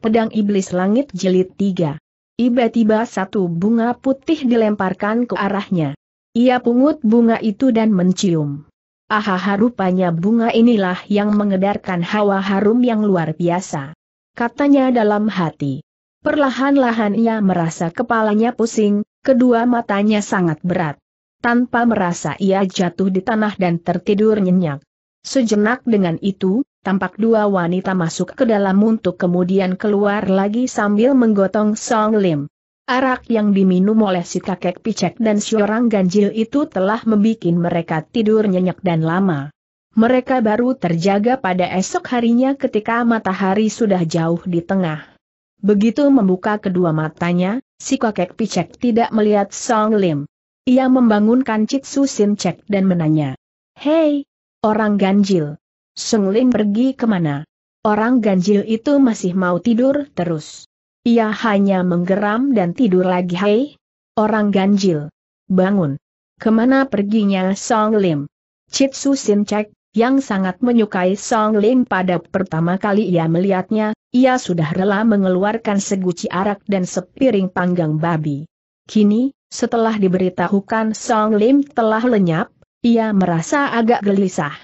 Pedang Iblis Langit jelit 3. Tiba-tiba satu bunga putih dilemparkan ke arahnya. Ia pungut bunga itu dan mencium. Ahaha rupanya bunga inilah yang mengedarkan hawa harum yang luar biasa. Katanya dalam hati. Perlahan-lahan ia merasa kepalanya pusing, kedua matanya sangat berat. Tanpa merasa ia jatuh di tanah dan tertidur nyenyak. Sejenak dengan itu, tampak dua wanita masuk ke dalam untuk kemudian keluar lagi sambil menggotong Song Lim. Arak yang diminum oleh si kakek picek dan si orang ganjil itu telah membuat mereka tidur nyenyak dan lama. Mereka baru terjaga pada esok harinya ketika matahari sudah jauh di tengah. Begitu membuka kedua matanya, si kakek picek tidak melihat Song Lim. Ia membangunkan Cik Sin Cek dan menanya. Hei, orang ganjil, Seng Lim pergi kemana? Orang ganjil itu masih mau tidur terus. Ia hanya menggeram dan tidur lagi hei. Orang ganjil. Bangun. Kemana perginya Song Lim? Chitsu Su Sin Cek, yang sangat menyukai Song Lim pada pertama kali ia melihatnya, ia sudah rela mengeluarkan seguci arak dan sepiring panggang babi. Kini, setelah diberitahukan Song Lim telah lenyap, ia merasa agak gelisah.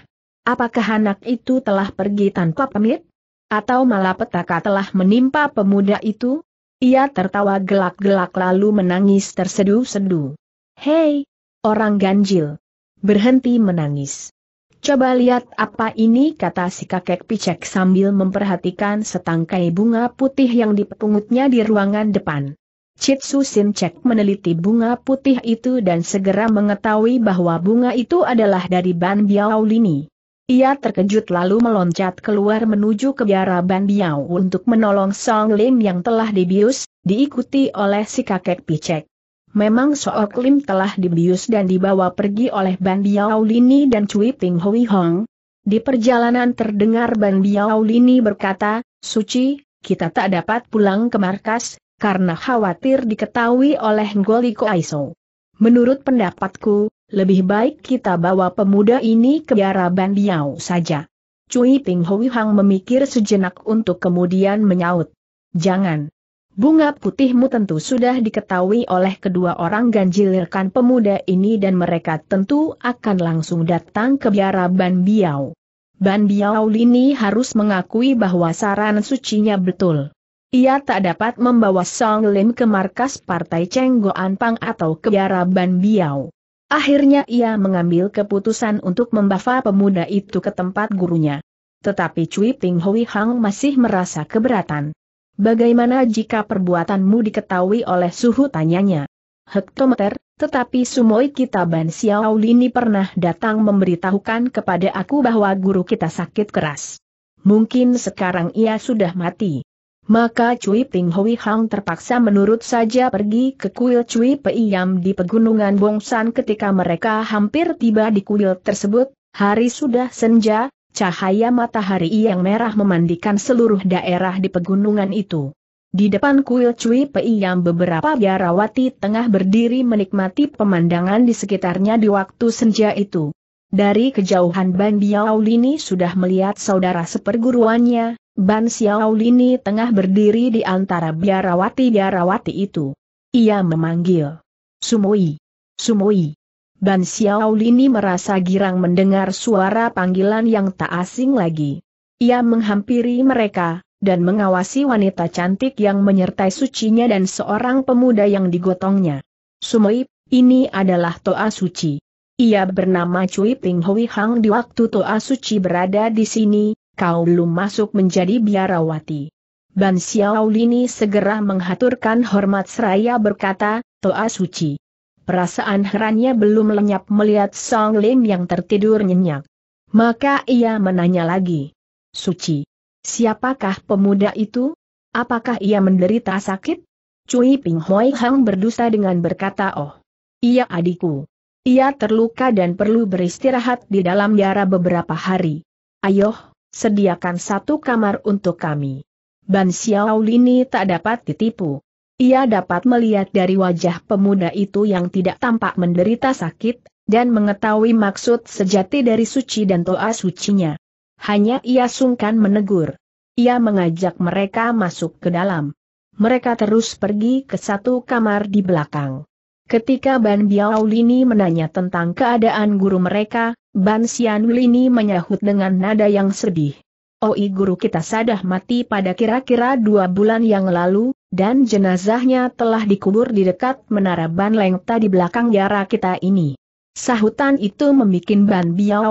Apakah anak itu telah pergi tanpa pamit? Atau malapetaka telah menimpa pemuda itu? Ia tertawa gelak-gelak lalu menangis tersedu-sedu. Hei, orang ganjil. Berhenti menangis. Coba lihat apa ini kata si kakek picek sambil memperhatikan setangkai bunga putih yang dipungutnya di ruangan depan. Chitsu Sin Cek meneliti bunga putih itu dan segera mengetahui bahwa bunga itu adalah dari Ban Biao Lini. Ia terkejut lalu meloncat keluar menuju ke biara Bandiau untuk menolong Song Lim yang telah dibius, diikuti oleh si kakek picek. Memang Song Lim telah dibius dan dibawa pergi oleh Bandiau Lini dan Cui Ping Hui Hong. Di perjalanan terdengar Bandiau Lini berkata, Suci, kita tak dapat pulang ke markas, karena khawatir diketahui oleh Ngoliko Aiso. Menurut pendapatku, lebih baik kita bawa pemuda ini ke biara Bandiau saja. Cui Ping Hui Hang memikir sejenak untuk kemudian menyaut. Jangan. Bunga putihmu tentu sudah diketahui oleh kedua orang ganjilirkan pemuda ini dan mereka tentu akan langsung datang ke biara Ban Biao. Ban Biao Lini harus mengakui bahwa saran sucinya betul. Ia tak dapat membawa Song Lim ke markas partai Cheng Goan Pang atau ke biara Ban Biao. Akhirnya ia mengambil keputusan untuk membawa pemuda itu ke tempat gurunya. Tetapi Cui Ting Hui Hang masih merasa keberatan. Bagaimana jika perbuatanmu diketahui oleh suhu tanyanya? Hektometer, tetapi Sumoi Kitaban Xiao Lini pernah datang memberitahukan kepada aku bahwa guru kita sakit keras. Mungkin sekarang ia sudah mati. Maka Cui Ping Hui Hang terpaksa menurut saja pergi ke kuil Cui Peyam di pegunungan Bongsan ketika mereka hampir tiba di kuil tersebut, hari sudah senja, cahaya matahari yang merah memandikan seluruh daerah di pegunungan itu. Di depan kuil Cui Peyam beberapa biarawati tengah berdiri menikmati pemandangan di sekitarnya di waktu senja itu. Dari kejauhan Ban Biao Lini sudah melihat saudara seperguruannya, Ban Xiaolini tengah berdiri di antara biarawati-biarawati itu. Ia memanggil. Sumoi. Sumoi. Ban Xiaolini merasa girang mendengar suara panggilan yang tak asing lagi. Ia menghampiri mereka, dan mengawasi wanita cantik yang menyertai sucinya dan seorang pemuda yang digotongnya. Sumoi, ini adalah Toa Suci. Ia bernama Cui Ping Hui Hang di waktu Toa Suci berada di sini, kau belum masuk menjadi biarawati. Ban Xiaolini segera menghaturkan hormat seraya berkata, Toa Suci. Perasaan herannya belum lenyap melihat Song Lim yang tertidur nyenyak. Maka ia menanya lagi. Suci. Siapakah pemuda itu? Apakah ia menderita sakit? Cui Ping Hoi Hang berdusta dengan berkata oh. Ia adikku. Ia terluka dan perlu beristirahat di dalam biara beberapa hari. Ayoh, sediakan satu kamar untuk kami. Ban Xiaolini tak dapat ditipu. Ia dapat melihat dari wajah pemuda itu yang tidak tampak menderita sakit, dan mengetahui maksud sejati dari suci dan toa sucinya. Hanya ia sungkan menegur. Ia mengajak mereka masuk ke dalam. Mereka terus pergi ke satu kamar di belakang. Ketika Ban Biaulini menanya tentang keadaan guru mereka, Ban Lini menyahut dengan nada yang sedih. Oi guru kita sadah mati pada kira-kira dua bulan yang lalu, dan jenazahnya telah dikubur di dekat menara Ban Leng tadi belakang jara kita ini. Sahutan itu membuat Ban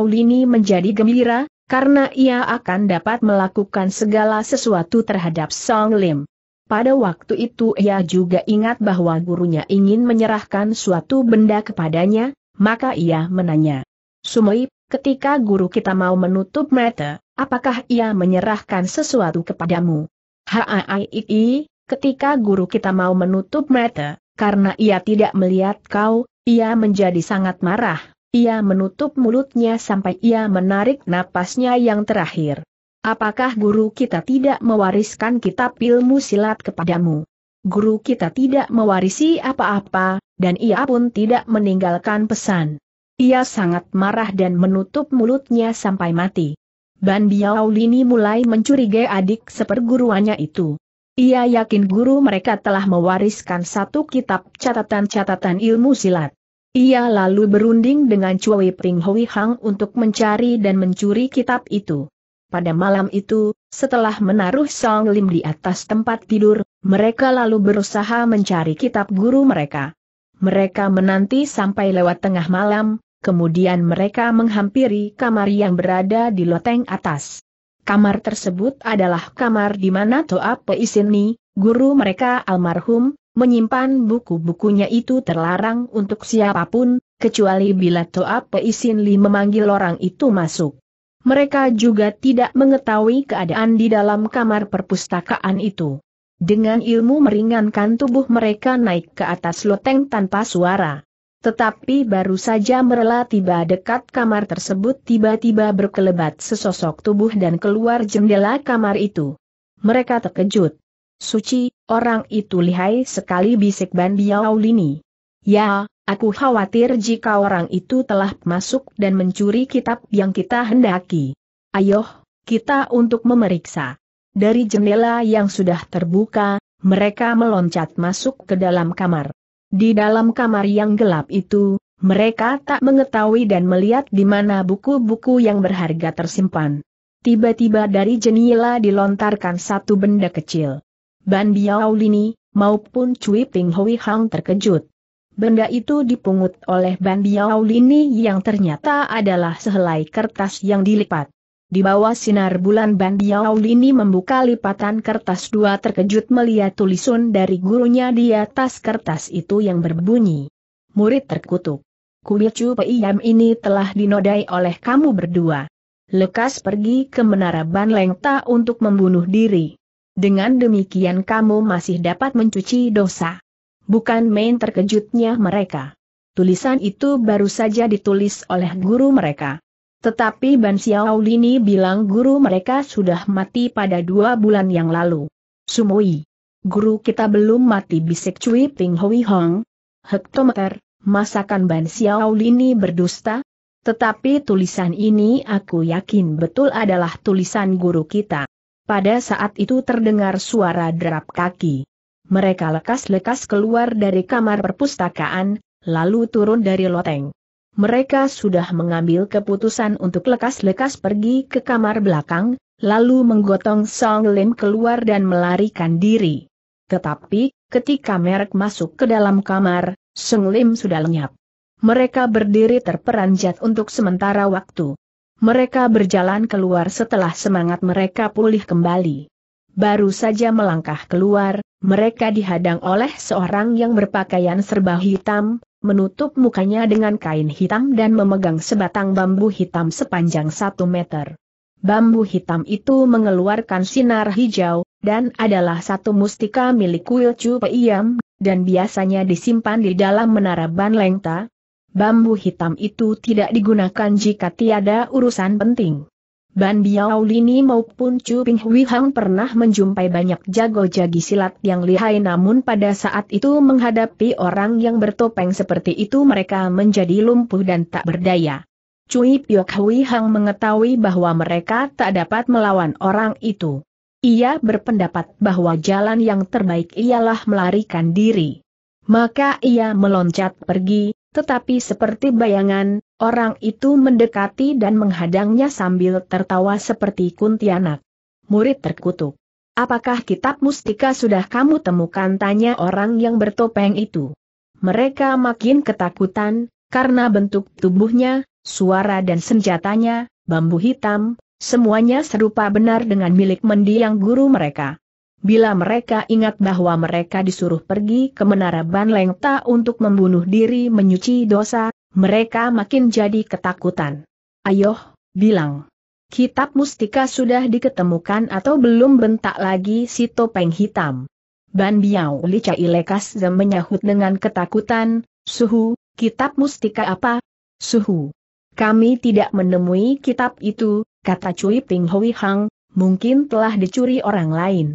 Lini menjadi gembira, karena ia akan dapat melakukan segala sesuatu terhadap Song Lim. Pada waktu itu ia juga ingat bahwa gurunya ingin menyerahkan suatu benda kepadanya, maka ia menanya, Sumoi, ketika guru kita mau menutup mata, apakah ia menyerahkan sesuatu kepadamu? Haaii, ketika guru kita mau menutup mata, karena ia tidak melihat kau, ia menjadi sangat marah, ia menutup mulutnya sampai ia menarik napasnya yang terakhir. Apakah guru kita tidak mewariskan kitab ilmu silat kepadamu? Guru kita tidak mewarisi apa-apa, dan ia pun tidak meninggalkan pesan. Ia sangat marah dan menutup mulutnya sampai mati. Ban Biao Lini mulai mencurigai adik seperguruannya itu. Ia yakin guru mereka telah mewariskan satu kitab catatan-catatan ilmu silat. Ia lalu berunding dengan Cui Ping Hui Hang untuk mencari dan mencuri kitab itu. Pada malam itu, setelah menaruh Song Lim di atas tempat tidur, mereka lalu berusaha mencari kitab guru mereka. Mereka menanti sampai lewat tengah malam, Kemudian mereka menghampiri kamar yang berada di loteng atas. Kamar tersebut adalah kamar di mana Toa Peisini, guru mereka almarhum, menyimpan buku-bukunya itu terlarang untuk siapapun, kecuali bila Toa Peisini memanggil orang itu masuk. Mereka juga tidak mengetahui keadaan di dalam kamar perpustakaan itu. Dengan ilmu meringankan tubuh mereka naik ke atas loteng tanpa suara. Tetapi baru saja merela tiba dekat kamar tersebut tiba-tiba berkelebat sesosok tubuh dan keluar jendela kamar itu. Mereka terkejut. Suci, orang itu lihai sekali bisik Ban Biao Lini. Ya, aku khawatir jika orang itu telah masuk dan mencuri kitab yang kita hendaki. Ayo, kita untuk memeriksa. Dari jendela yang sudah terbuka, mereka meloncat masuk ke dalam kamar. Di dalam kamar yang gelap itu, mereka tak mengetahui dan melihat di mana buku-buku yang berharga tersimpan. Tiba-tiba dari jendela dilontarkan satu benda kecil. Ban Biao Lini, maupun Cui Ping Hui Hang terkejut. Benda itu dipungut oleh Ban Biao Lini yang ternyata adalah sehelai kertas yang dilipat. Di bawah sinar bulan Bandiau Lini membuka lipatan kertas dua terkejut melihat tulisan dari gurunya di atas kertas itu yang berbunyi. Murid terkutuk. Kubicu Peiyam ini telah dinodai oleh kamu berdua. Lekas pergi ke Menara ban lengta untuk membunuh diri. Dengan demikian kamu masih dapat mencuci dosa. Bukan main terkejutnya mereka. Tulisan itu baru saja ditulis oleh guru mereka. Tetapi Ban Xiaolini bilang guru mereka sudah mati pada dua bulan yang lalu. Sumui. Guru kita belum mati bisik Cui Ping Hui Hong. Hektometer, masakan Ban Xiaolini berdusta? Tetapi tulisan ini aku yakin betul adalah tulisan guru kita. Pada saat itu terdengar suara derap kaki. Mereka lekas-lekas keluar dari kamar perpustakaan, lalu turun dari loteng mereka sudah mengambil keputusan untuk lekas-lekas pergi ke kamar belakang, lalu menggotong Song Lim keluar dan melarikan diri. Tetapi, ketika merek masuk ke dalam kamar, Song Lim sudah lenyap. Mereka berdiri terperanjat untuk sementara waktu. Mereka berjalan keluar setelah semangat mereka pulih kembali. Baru saja melangkah keluar, mereka dihadang oleh seorang yang berpakaian serba hitam, menutup mukanya dengan kain hitam dan memegang sebatang bambu hitam sepanjang satu meter. Bambu hitam itu mengeluarkan sinar hijau, dan adalah satu mustika milik kuil Chu Peiyam, dan biasanya disimpan di dalam menara ban lengta. Bambu hitam itu tidak digunakan jika tiada urusan penting. Ban Biao Lini maupun Chu Ping Hui Hang pernah menjumpai banyak jago-jagi silat yang lihai namun pada saat itu menghadapi orang yang bertopeng seperti itu mereka menjadi lumpuh dan tak berdaya. Cui Piok Hui Hang mengetahui bahwa mereka tak dapat melawan orang itu. Ia berpendapat bahwa jalan yang terbaik ialah melarikan diri. Maka ia meloncat pergi, tetapi seperti bayangan, Orang itu mendekati dan menghadangnya sambil tertawa seperti kuntianak. Murid terkutuk. Apakah kitab mustika sudah kamu temukan tanya orang yang bertopeng itu. Mereka makin ketakutan, karena bentuk tubuhnya, suara dan senjatanya, bambu hitam, semuanya serupa benar dengan milik mendiang guru mereka. Bila mereka ingat bahwa mereka disuruh pergi ke menara Banlengta untuk membunuh diri menyuci dosa, mereka makin jadi ketakutan. Ayoh, bilang. Kitab mustika sudah diketemukan atau belum bentak lagi si topeng hitam. Ban Biao Lica Ilekas menyahut dengan ketakutan, Suhu, kitab mustika apa? Suhu. Kami tidak menemui kitab itu, kata Cui Ping Hui Hang, mungkin telah dicuri orang lain.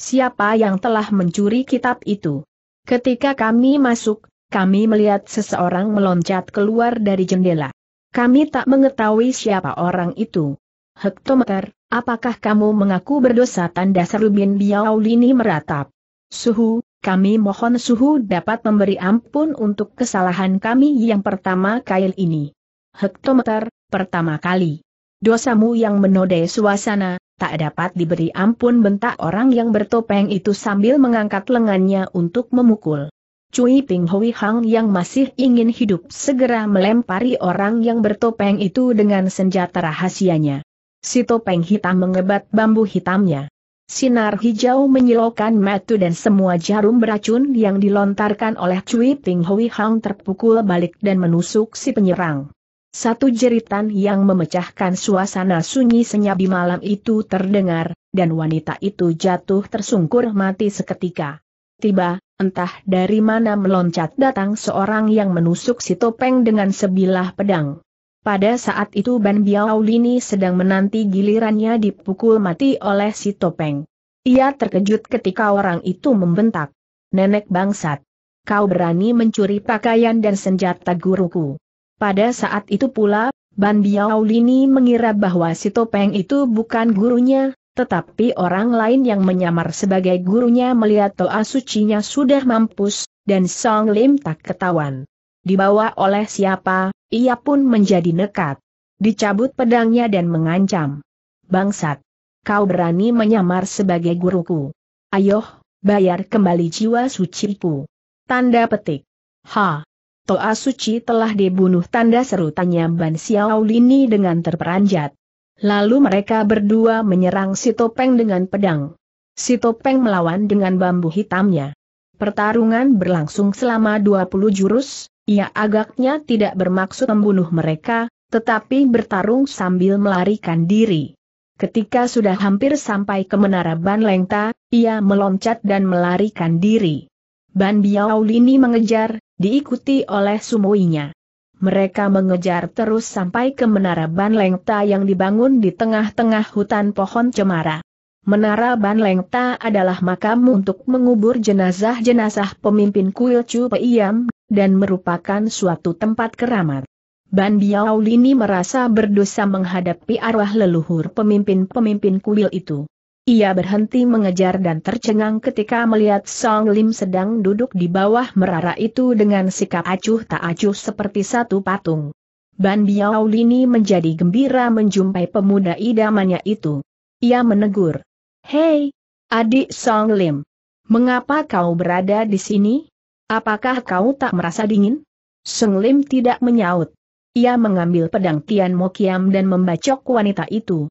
Siapa yang telah mencuri kitab itu? Ketika kami masuk, kami melihat seseorang meloncat keluar dari jendela. Kami tak mengetahui siapa orang itu. Hektometer, apakah kamu mengaku berdosa tanda seru bin Biaulini meratap? Suhu, kami mohon suhu dapat memberi ampun untuk kesalahan kami yang pertama kail ini. Hektometer, pertama kali. Dosamu yang menodai suasana, tak dapat diberi ampun bentak orang yang bertopeng itu sambil mengangkat lengannya untuk memukul. Cui Ping Hui Hang yang masih ingin hidup segera melempari orang yang bertopeng itu dengan senjata rahasianya. Si topeng hitam mengebat bambu hitamnya. Sinar hijau menyilaukan metu dan semua jarum beracun yang dilontarkan oleh Cui Ping Hui Hang terpukul balik dan menusuk si penyerang. Satu jeritan yang memecahkan suasana sunyi senyap di malam itu terdengar, dan wanita itu jatuh tersungkur mati seketika. Tiba, Entah dari mana meloncat datang seorang yang menusuk si topeng dengan sebilah pedang. Pada saat itu Ban Lini sedang menanti gilirannya dipukul mati oleh si topeng. Ia terkejut ketika orang itu membentak. Nenek bangsat. Kau berani mencuri pakaian dan senjata guruku. Pada saat itu pula, Ban Lini mengira bahwa si topeng itu bukan gurunya, tetapi orang lain yang menyamar sebagai gurunya melihat toa sucinya sudah mampus, dan Song Lim tak ketahuan. Dibawa oleh siapa, ia pun menjadi nekat. Dicabut pedangnya dan mengancam. Bangsat! Kau berani menyamar sebagai guruku. Ayoh, bayar kembali jiwa suciku. Tanda petik. Ha! Toa suci telah dibunuh tanda serutannya Ban Xiaolini dengan terperanjat. Lalu mereka berdua menyerang si topeng dengan pedang. Si topeng melawan dengan bambu hitamnya. Pertarungan berlangsung selama 20 jurus, ia agaknya tidak bermaksud membunuh mereka, tetapi bertarung sambil melarikan diri. Ketika sudah hampir sampai ke menara Ban Lengta, ia meloncat dan melarikan diri. Ban Biao Lini mengejar, diikuti oleh sumuinya. Mereka mengejar terus sampai ke menara Banlengta yang dibangun di tengah-tengah hutan pohon cemara. Menara Banlengta adalah makam untuk mengubur jenazah-jenazah pemimpin kuil Chu Peiam, dan merupakan suatu tempat keramat. Ban Biao Lini merasa berdosa menghadapi arwah leluhur pemimpin-pemimpin kuil itu. Ia berhenti mengejar dan tercengang ketika melihat Song Lim sedang duduk di bawah merara itu dengan sikap acuh tak acuh seperti satu patung. Ban Biao Lini menjadi gembira menjumpai pemuda idamannya itu. Ia menegur. Hei, adik Song Lim. Mengapa kau berada di sini? Apakah kau tak merasa dingin? Song Lim tidak menyaut. Ia mengambil pedang Tian Mokiam dan membacok wanita itu.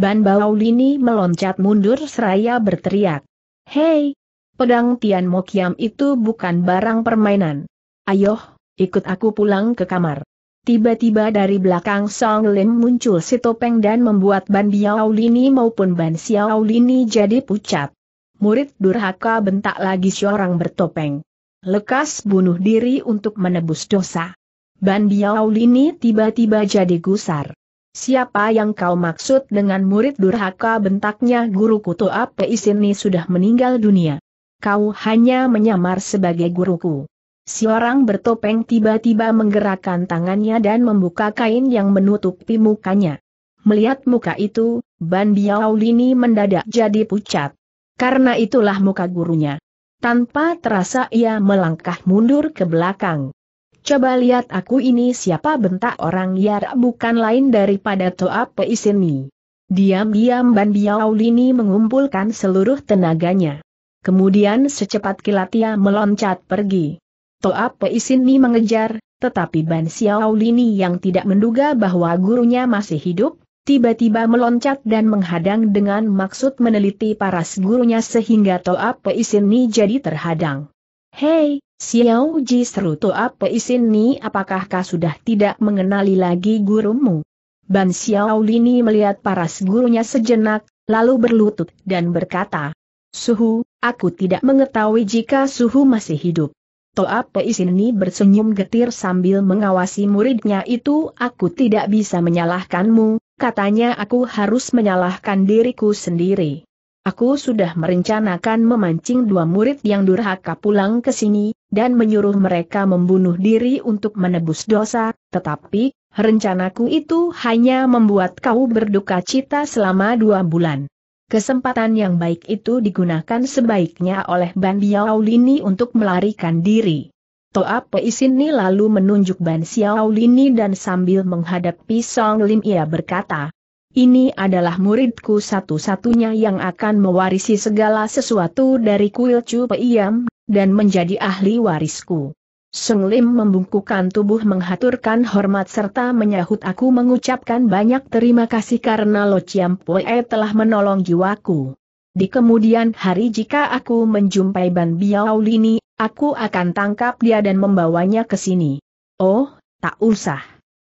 Ban Baulini meloncat mundur seraya berteriak. Hei! Pedang Tian Mokiam itu bukan barang permainan. Ayo, ikut aku pulang ke kamar. Tiba-tiba dari belakang Song Lim muncul si topeng dan membuat Ban Lini maupun Ban Xiaolini jadi pucat. Murid durhaka bentak lagi seorang bertopeng. Lekas bunuh diri untuk menebus dosa. Ban Lini tiba-tiba jadi gusar. Siapa yang kau maksud dengan murid durhaka bentaknya guru kutu Api sini sudah meninggal dunia. Kau hanya menyamar sebagai guruku. Si orang bertopeng tiba-tiba menggerakkan tangannya dan membuka kain yang menutupi mukanya. Melihat muka itu, Ban Lini mendadak jadi pucat. Karena itulah muka gurunya. Tanpa terasa ia melangkah mundur ke belakang. Coba lihat aku ini siapa bentak orang Yara bukan lain daripada Toa Peisini. Diam-diam Ban Biao Lini mengumpulkan seluruh tenaganya. Kemudian secepat kilat ia meloncat pergi. Toa Peisini mengejar, tetapi Ban Xiao Lini yang tidak menduga bahwa gurunya masih hidup, tiba-tiba meloncat dan menghadang dengan maksud meneliti paras gurunya sehingga Toa Peisini jadi terhadang. Hei, Xiao Ji seru tu apa apakah kau sudah tidak mengenali lagi gurumu? Ban Xiao Lini melihat paras gurunya sejenak, lalu berlutut dan berkata, Suhu, aku tidak mengetahui jika Suhu masih hidup. Toa Peisini bersenyum getir sambil mengawasi muridnya itu aku tidak bisa menyalahkanmu, katanya aku harus menyalahkan diriku sendiri. Aku sudah merencanakan memancing dua murid yang durhaka pulang ke sini, dan menyuruh mereka membunuh diri untuk menebus dosa, tetapi, rencanaku itu hanya membuat kau berduka cita selama dua bulan. Kesempatan yang baik itu digunakan sebaiknya oleh Ban Xiaolini untuk melarikan diri. Toa Peisini lalu menunjuk Ban Xiaolini dan sambil menghadapi Song Lim ia berkata, ini adalah muridku satu-satunya yang akan mewarisi segala sesuatu dari kuil Chu Yam dan menjadi ahli warisku. Sung Lim membungkukkan tubuh menghaturkan hormat serta menyahut aku mengucapkan banyak terima kasih karena Lo Chiam Pue telah menolong jiwaku. Di kemudian hari jika aku menjumpai Ban Biao Lini, aku akan tangkap dia dan membawanya ke sini. Oh, tak usah.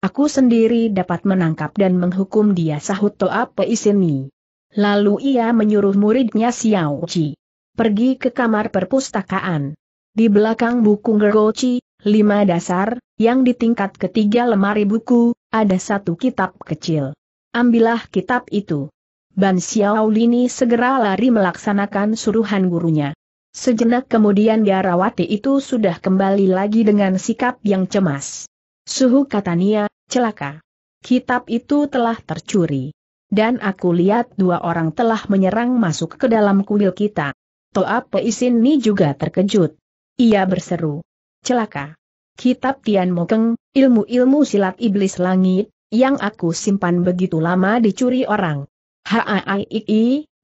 Aku sendiri dapat menangkap dan menghukum dia sahut Toa Pei sini. Lalu ia menyuruh muridnya Xiao Qi pergi ke kamar perpustakaan. Di belakang buku Ngergochi, lima dasar, yang di tingkat ketiga lemari buku, ada satu kitab kecil. Ambillah kitab itu. Ban Xiaolini segera lari melaksanakan suruhan gurunya. Sejenak kemudian Biarawati itu sudah kembali lagi dengan sikap yang cemas. Suhu kata nia celaka. Kitab itu telah tercuri. Dan aku lihat dua orang telah menyerang masuk ke dalam kuil kita. Toa Peisin Ni juga terkejut. Ia berseru. Celaka. Kitab Tian Mokeng, ilmu-ilmu silat iblis langit, yang aku simpan begitu lama dicuri orang.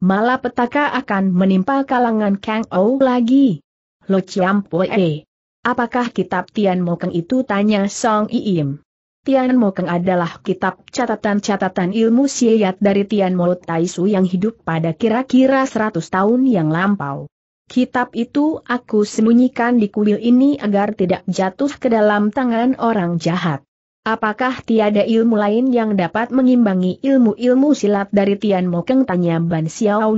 malah petaka akan menimpa kalangan Kang Ou lagi. Lo Chiam Apakah kitab Tian Mokeng itu tanya Song Iim. Tian Mo adalah kitab catatan-catatan ilmu siayat dari Tian Mo Taisu yang hidup pada kira-kira 100 tahun yang lampau. Kitab itu aku sembunyikan di kuil ini agar tidak jatuh ke dalam tangan orang jahat. Apakah tiada ilmu lain yang dapat mengimbangi ilmu-ilmu silat dari Tian Mokeng tanya Ban Xiao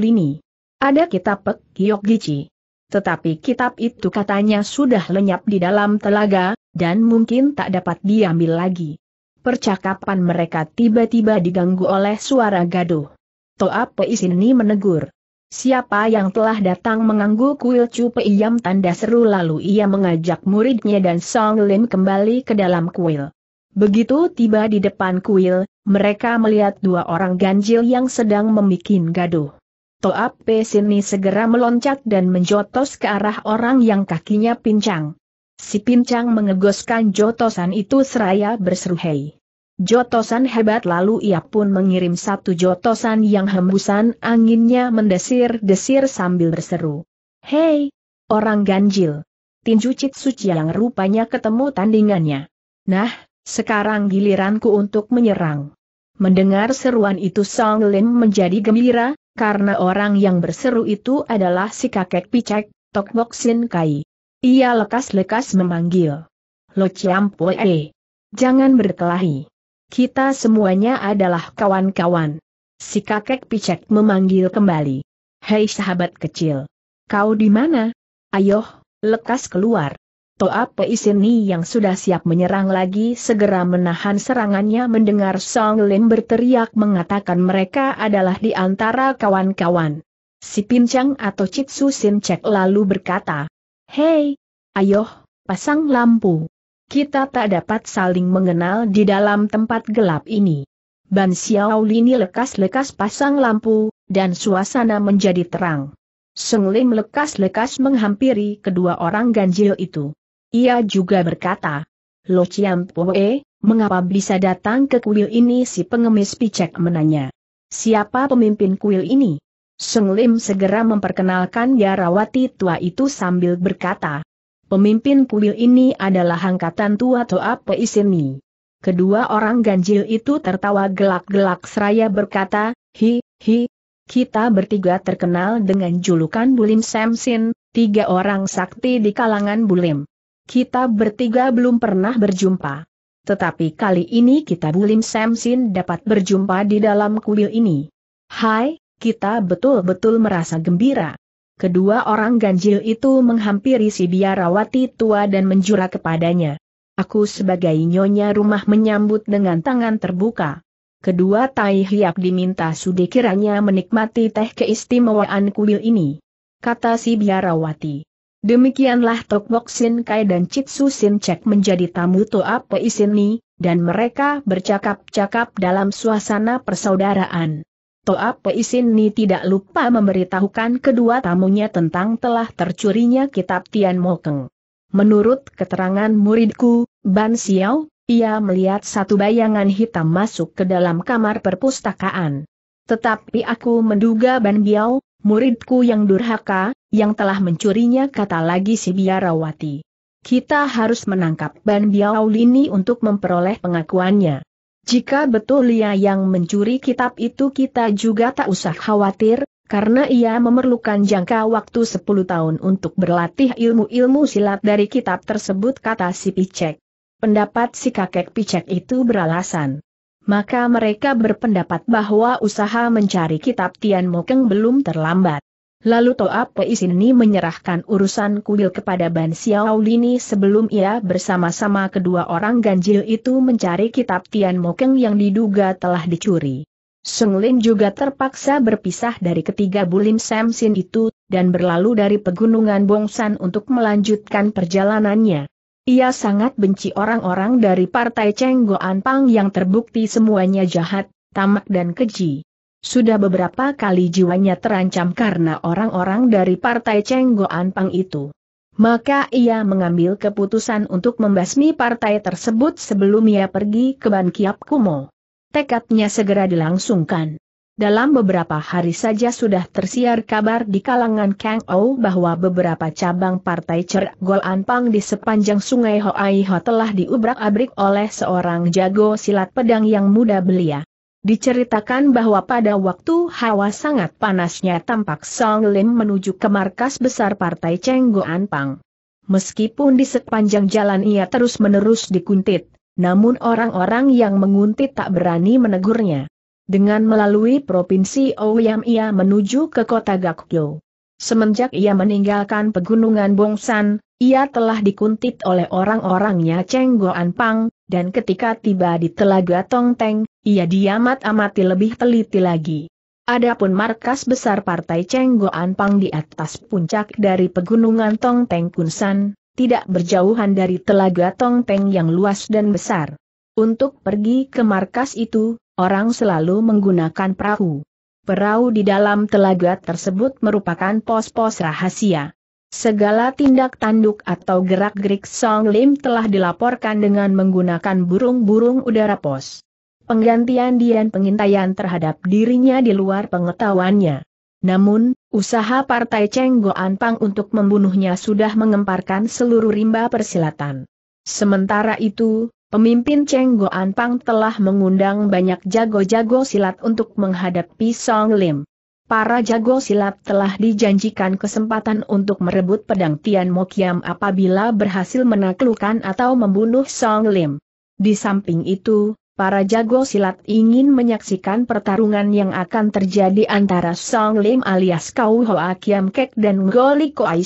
Ada kitab Pek Giok Gici. Tetapi kitab itu katanya sudah lenyap di dalam telaga, dan mungkin tak dapat diambil lagi. Percakapan mereka tiba-tiba diganggu oleh suara gaduh. Toa Pei menegur. Siapa yang telah datang mengganggu kuil Chu Pei tanda seru lalu ia mengajak muridnya dan Song Lim kembali ke dalam kuil. Begitu tiba di depan kuil, mereka melihat dua orang ganjil yang sedang membuat gaduh. Toa Pei segera meloncat dan menjotos ke arah orang yang kakinya pincang. Si pincang mengegoskan jotosan itu seraya berseru hei. Jotosan hebat lalu ia pun mengirim satu jotosan yang hembusan anginnya mendesir-desir sambil berseru. Hei, orang ganjil. Tinju Cit Suci yang rupanya ketemu tandingannya. Nah, sekarang giliranku untuk menyerang. Mendengar seruan itu Song Lin menjadi gembira, karena orang yang berseru itu adalah si kakek picek, Tok Bok Sin Kai. Ia lekas-lekas memanggil. Lo eh, Jangan berkelahi. Kita semuanya adalah kawan-kawan. Si kakek picek memanggil kembali. Hei sahabat kecil. Kau di mana? Ayo, lekas keluar. Toa Peisini yang sudah siap menyerang lagi segera menahan serangannya mendengar Song Lin berteriak mengatakan mereka adalah di antara kawan-kawan. Si Pincang atau Chitsu Sin Cek lalu berkata, Hei, ayo, pasang lampu. Kita tak dapat saling mengenal di dalam tempat gelap ini. Ban Xiao Lini lekas-lekas pasang lampu, dan suasana menjadi terang. Seng Lim lekas-lekas menghampiri kedua orang ganjil itu. Ia juga berkata, Lo Chiam Poe, mengapa bisa datang ke kuil ini si pengemis picek menanya. Siapa pemimpin kuil ini? Seng Lim segera memperkenalkan Yarawati tua itu sambil berkata, Pemimpin kuil ini adalah angkatan tua Toa Peisini. Kedua orang ganjil itu tertawa gelak-gelak seraya berkata, Hi, hi, kita bertiga terkenal dengan julukan Bulim Samsin, tiga orang sakti di kalangan Bulim. Kita bertiga belum pernah berjumpa. Tetapi kali ini kita Bulim Samsin dapat berjumpa di dalam kuil ini. Hai, kita betul-betul merasa gembira. Kedua orang ganjil itu menghampiri si biarawati tua dan menjura kepadanya. Aku sebagai nyonya rumah menyambut dengan tangan terbuka. Kedua tai hiap diminta sudi kiranya menikmati teh keistimewaan kuil ini. Kata si biarawati. Demikianlah Tok Boksin Kai dan Chitsu Sin Cek menjadi tamu Toa Peisini, dan mereka bercakap-cakap dalam suasana persaudaraan. Toa Peisin Ni tidak lupa memberitahukan kedua tamunya tentang telah tercurinya kitab Tian Mokeng. Menurut keterangan muridku, Ban Xiao, ia melihat satu bayangan hitam masuk ke dalam kamar perpustakaan. Tetapi aku menduga Ban Biao, muridku yang durhaka, yang telah mencurinya kata lagi si biarawati. Kita harus menangkap Ban Biao Lini untuk memperoleh pengakuannya. Jika betul ia yang mencuri kitab itu kita juga tak usah khawatir, karena ia memerlukan jangka waktu 10 tahun untuk berlatih ilmu-ilmu silat dari kitab tersebut kata si Picek. Pendapat si kakek Picek itu beralasan. Maka mereka berpendapat bahwa usaha mencari kitab Tian Mokeng belum terlambat. Lalu Toa Pei Sini menyerahkan urusan kuil kepada Ban Xiao Lini sebelum ia bersama-sama kedua orang ganjil itu mencari kitab Tian Mokeng yang diduga telah dicuri. Sung Lin juga terpaksa berpisah dari ketiga bulim Samsin itu, dan berlalu dari pegunungan Bongsan untuk melanjutkan perjalanannya. Ia sangat benci orang-orang dari partai Cheng Goan Pang yang terbukti semuanya jahat, tamak dan keji. Sudah beberapa kali jiwanya terancam karena orang-orang dari partai Cenggoan Pang itu. Maka ia mengambil keputusan untuk membasmi partai tersebut sebelum ia pergi ke Ban Kiap Kumo. Tekadnya segera dilangsungkan. Dalam beberapa hari saja sudah tersiar kabar di kalangan Kang Ou bahwa beberapa cabang partai Cer Gol Pang di sepanjang sungai Hoai Ho telah diubrak-abrik oleh seorang jago silat pedang yang muda belia. Diceritakan bahwa pada waktu hawa sangat panasnya tampak Song Lim menuju ke markas besar partai Cenggoan Pang. Meskipun di sepanjang jalan ia terus-menerus dikuntit, namun orang-orang yang menguntit tak berani menegurnya. Dengan melalui provinsi Ouyang ia menuju ke kota Gakyo. Semenjak ia meninggalkan pegunungan Bongsan, ia telah dikuntit oleh orang-orangnya Cheng Goan Pang, dan ketika tiba di Telaga Tong Teng, ia diamat amati lebih teliti lagi. Adapun markas besar partai Cheng Goan Pang di atas puncak dari pegunungan Tong Teng Kunsan, tidak berjauhan dari Telaga Tong Teng yang luas dan besar. Untuk pergi ke markas itu, orang selalu menggunakan perahu. Perahu di dalam telaga tersebut merupakan pos-pos rahasia. Segala tindak tanduk atau gerak-gerik Song Lim telah dilaporkan dengan menggunakan burung-burung udara pos. Penggantian Dian pengintaian terhadap dirinya di luar pengetahuannya. Namun, usaha Partai Cheng Goan Pang untuk membunuhnya sudah mengemparkan seluruh rimba persilatan. Sementara itu, pemimpin Cheng Goan Pang telah mengundang banyak jago-jago silat untuk menghadapi Song Lim. Para jago silat telah dijanjikan kesempatan untuk merebut pedang Tian Mokiam apabila berhasil menaklukkan atau membunuh Song Lim. Di samping itu, para jago silat ingin menyaksikan pertarungan yang akan terjadi antara Song Lim alias Kau Hoa Kiam Kek dan Goli Koai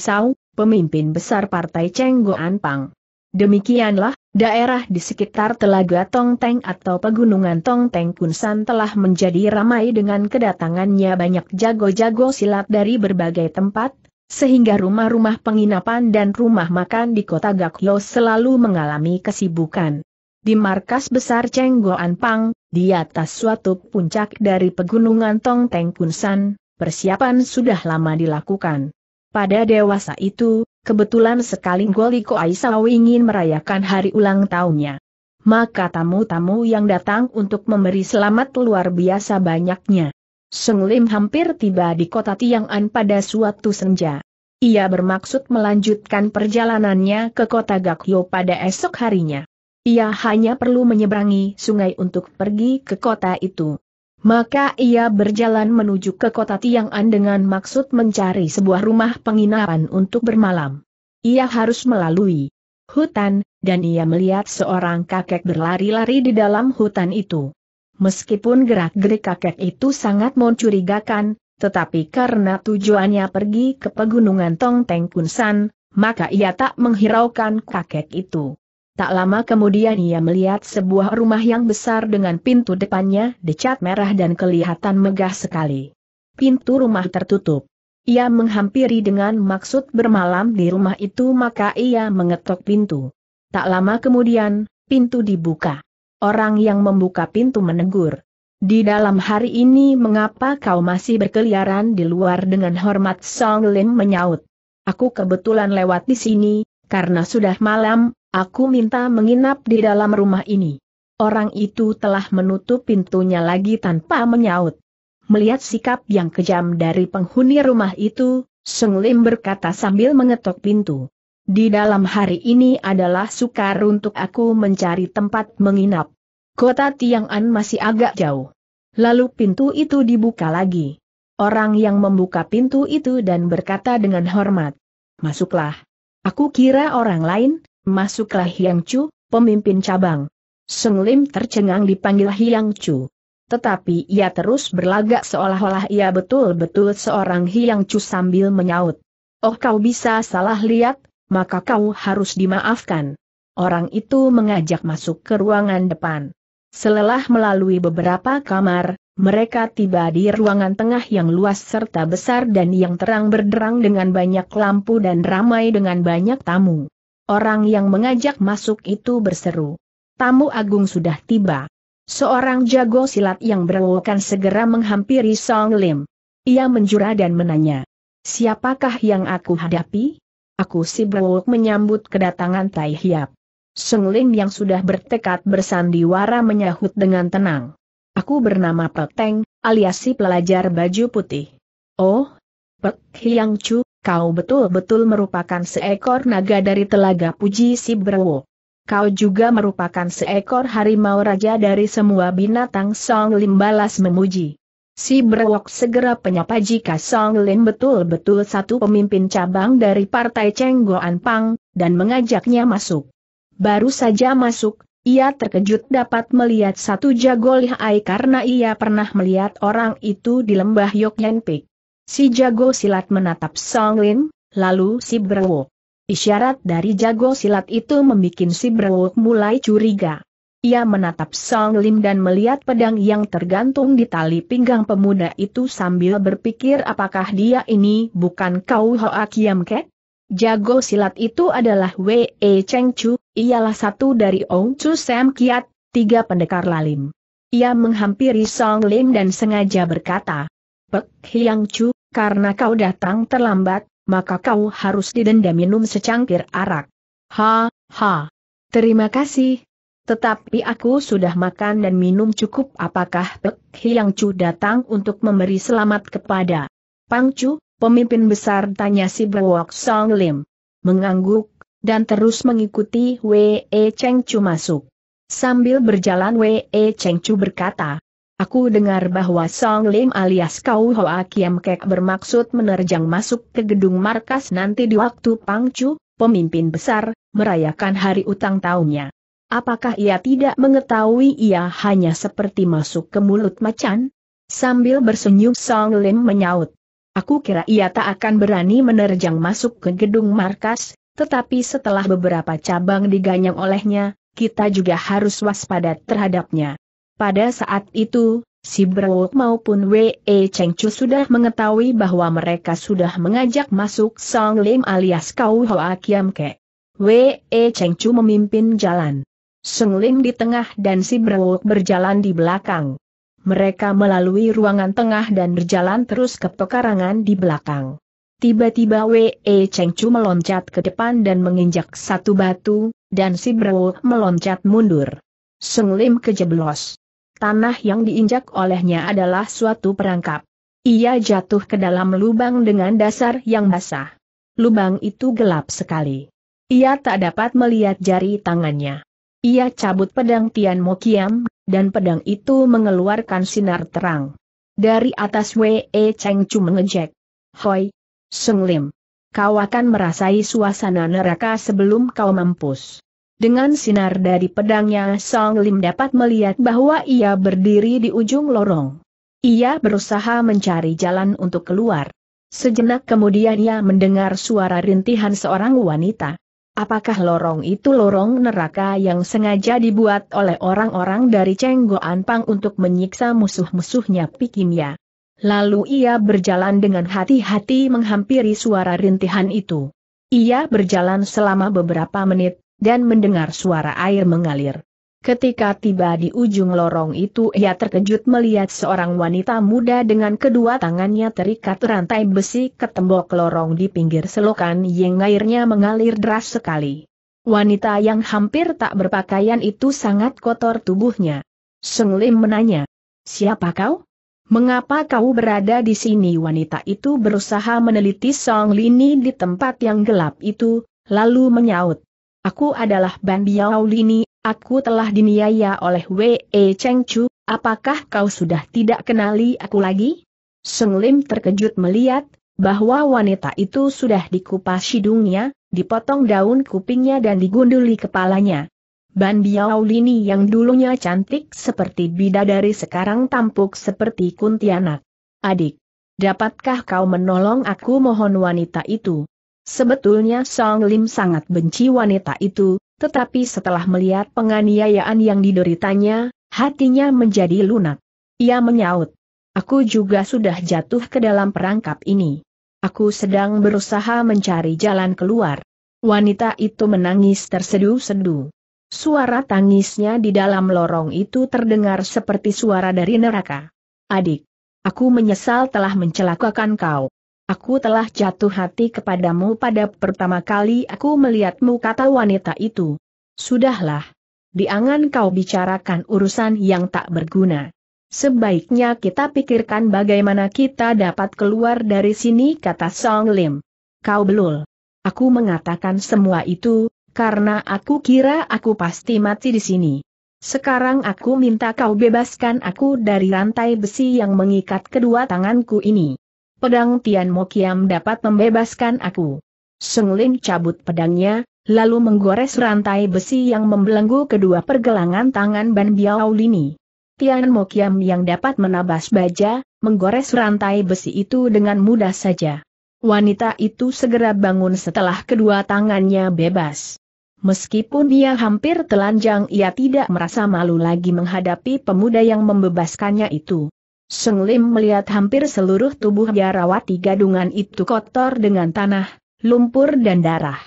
pemimpin besar partai Cheng Goan Pang. Demikianlah, Daerah di sekitar Telaga Tongteng atau Pegunungan Tongteng Kunsan telah menjadi ramai dengan kedatangannya banyak jago-jago silat dari berbagai tempat, sehingga rumah-rumah penginapan dan rumah makan di kota Gaklo selalu mengalami kesibukan. Di markas besar Cenggoan Pang, di atas suatu puncak dari Pegunungan Tongteng Kunsan, persiapan sudah lama dilakukan. Pada dewasa itu, Kebetulan sekali Goliko Aisao ingin merayakan hari ulang tahunnya. Maka tamu-tamu yang datang untuk memberi selamat luar biasa banyaknya. Seng Lim hampir tiba di kota Tiang'an pada suatu senja. Ia bermaksud melanjutkan perjalanannya ke kota Gakyo pada esok harinya. Ia hanya perlu menyeberangi sungai untuk pergi ke kota itu. Maka ia berjalan menuju ke kota Tiang'an dengan maksud mencari sebuah rumah penginapan untuk bermalam. Ia harus melalui hutan, dan ia melihat seorang kakek berlari-lari di dalam hutan itu. Meskipun gerak-gerik kakek itu sangat mencurigakan, tetapi karena tujuannya pergi ke pegunungan Tongteng Kunsan, maka ia tak menghiraukan kakek itu. Tak lama kemudian ia melihat sebuah rumah yang besar dengan pintu depannya dicat merah dan kelihatan megah sekali. Pintu rumah tertutup. Ia menghampiri dengan maksud bermalam di rumah itu maka ia mengetok pintu. Tak lama kemudian, pintu dibuka. Orang yang membuka pintu menegur. Di dalam hari ini mengapa kau masih berkeliaran di luar dengan hormat Song Lim menyaut. Aku kebetulan lewat di sini, karena sudah malam, Aku minta menginap di dalam rumah ini. Orang itu telah menutup pintunya lagi tanpa menyaut. Melihat sikap yang kejam dari penghuni rumah itu, Sung Lim berkata sambil mengetok pintu. Di dalam hari ini adalah sukar untuk aku mencari tempat menginap. Kota An masih agak jauh. Lalu pintu itu dibuka lagi. Orang yang membuka pintu itu dan berkata dengan hormat, Masuklah. Aku kira orang lain, Masuklah Hiang Chu, pemimpin cabang. Seng Lim tercengang dipanggil Hiang Chu. Tetapi ia terus berlagak seolah-olah ia betul-betul seorang Hiang Chu sambil menyaut. Oh kau bisa salah lihat, maka kau harus dimaafkan. Orang itu mengajak masuk ke ruangan depan. Selelah melalui beberapa kamar, mereka tiba di ruangan tengah yang luas serta besar dan yang terang berderang dengan banyak lampu dan ramai dengan banyak tamu. Orang yang mengajak masuk itu berseru. Tamu agung sudah tiba. Seorang jago silat yang berwokan segera menghampiri Song Lim. Ia menjura dan menanya. Siapakah yang aku hadapi? Aku si berwok menyambut kedatangan Tai Hiap. Song Lim yang sudah bertekad bersandiwara menyahut dengan tenang. Aku bernama Peteng, alias si pelajar baju putih. Oh, Pek Hiang Chu kau betul-betul merupakan seekor naga dari telaga puji Si Sibrowo. Kau juga merupakan seekor harimau raja dari semua binatang Song Lim balas memuji. Si Brewok segera penyapa jika Song Lim betul-betul satu pemimpin cabang dari partai Cenggoan Pang, dan mengajaknya masuk. Baru saja masuk, ia terkejut dapat melihat satu jago lihai karena ia pernah melihat orang itu di lembah Yogyakarta. Si jago silat menatap Song Lin, lalu si Brewok. Isyarat dari jago silat itu membuat si Brewok mulai curiga. Ia menatap Song Lin dan melihat pedang yang tergantung di tali pinggang pemuda itu sambil berpikir apakah dia ini bukan Kau Hoa Kiam Kek? Jago silat itu adalah Wei e Cheng Chu, ialah satu dari Ong Chu Sam Kiat, tiga pendekar lalim. Ia menghampiri Song Lin dan sengaja berkata, Pek Hiang Chu, karena kau datang terlambat, maka kau harus didenda minum secangkir arak. Ha, ha. Terima kasih. Tetapi aku sudah makan dan minum cukup apakah Pek Hiang Chu datang untuk memberi selamat kepada Pang Chu, pemimpin besar tanya si Brewok Song Lim. Mengangguk, dan terus mengikuti Wei Cheng Chu masuk. Sambil berjalan Wei Cheng Chu berkata, Aku dengar bahwa Song Lim alias Kau Hoa Kiam Kek bermaksud menerjang masuk ke gedung markas nanti di waktu Pangcu, pemimpin besar, merayakan hari utang tahunnya. Apakah ia tidak mengetahui ia hanya seperti masuk ke mulut macan? Sambil bersenyum Song Lim menyaut. Aku kira ia tak akan berani menerjang masuk ke gedung markas, tetapi setelah beberapa cabang diganyang olehnya, kita juga harus waspada terhadapnya. Pada saat itu, si Brewok maupun Wei Cheng Chu sudah mengetahui bahwa mereka sudah mengajak masuk Song Lim alias Kau Hoa Kiam Ke. Wei Cheng memimpin jalan. Song Lim di tengah dan si Brewok berjalan di belakang. Mereka melalui ruangan tengah dan berjalan terus ke pekarangan di belakang. Tiba-tiba Wei Cheng Chu meloncat ke depan dan menginjak satu batu, dan si Brewok meloncat mundur. Song Lim kejeblos tanah yang diinjak olehnya adalah suatu perangkap. Ia jatuh ke dalam lubang dengan dasar yang basah. Lubang itu gelap sekali. Ia tak dapat melihat jari tangannya. Ia cabut pedang Tian Mokiam, dan pedang itu mengeluarkan sinar terang. Dari atas Wei Cheng Chu mengejek. Hoi, Seng Lim. Kau akan merasai suasana neraka sebelum kau mampus. Dengan sinar dari pedangnya Song Lim dapat melihat bahwa ia berdiri di ujung lorong. Ia berusaha mencari jalan untuk keluar. Sejenak kemudian ia mendengar suara rintihan seorang wanita. Apakah lorong itu lorong neraka yang sengaja dibuat oleh orang-orang dari Cenggo Pang untuk menyiksa musuh-musuhnya Pikimia? Ya? Lalu ia berjalan dengan hati-hati menghampiri suara rintihan itu. Ia berjalan selama beberapa menit, dan mendengar suara air mengalir. Ketika tiba di ujung lorong itu ia terkejut melihat seorang wanita muda dengan kedua tangannya terikat rantai besi ke tembok lorong di pinggir selokan yang airnya mengalir deras sekali. Wanita yang hampir tak berpakaian itu sangat kotor tubuhnya. Seng Lim menanya, Siapa kau? Mengapa kau berada di sini wanita itu berusaha meneliti Song Lini di tempat yang gelap itu, lalu menyaut. Aku adalah Ban Biao Lini, aku telah diniaya oleh Wei e Cheng Chu, apakah kau sudah tidak kenali aku lagi? Seng Lim terkejut melihat, bahwa wanita itu sudah dikupas hidungnya, dipotong daun kupingnya dan digunduli kepalanya. Ban Biao Lini yang dulunya cantik seperti bidadari sekarang tampuk seperti kuntianak. Adik, dapatkah kau menolong aku mohon wanita itu? Sebetulnya Song Lim sangat benci wanita itu, tetapi setelah melihat penganiayaan yang dideritanya, hatinya menjadi lunak. Ia menyaut. Aku juga sudah jatuh ke dalam perangkap ini. Aku sedang berusaha mencari jalan keluar. Wanita itu menangis tersedu-sedu. Suara tangisnya di dalam lorong itu terdengar seperti suara dari neraka. Adik, aku menyesal telah mencelakakan kau. Aku telah jatuh hati kepadamu pada pertama kali aku melihatmu kata wanita itu. Sudahlah. Diangan kau bicarakan urusan yang tak berguna. Sebaiknya kita pikirkan bagaimana kita dapat keluar dari sini kata Song Lim. Kau belul. Aku mengatakan semua itu, karena aku kira aku pasti mati di sini. Sekarang aku minta kau bebaskan aku dari rantai besi yang mengikat kedua tanganku ini pedang Tian Mo dapat membebaskan aku. Seng Lin cabut pedangnya, lalu menggores rantai besi yang membelenggu kedua pergelangan tangan Ban Biao Lini. Tian Mo yang dapat menabas baja, menggores rantai besi itu dengan mudah saja. Wanita itu segera bangun setelah kedua tangannya bebas. Meskipun dia hampir telanjang ia tidak merasa malu lagi menghadapi pemuda yang membebaskannya itu. Seng Lim melihat hampir seluruh tubuh biarawati gadungan itu kotor dengan tanah, lumpur dan darah.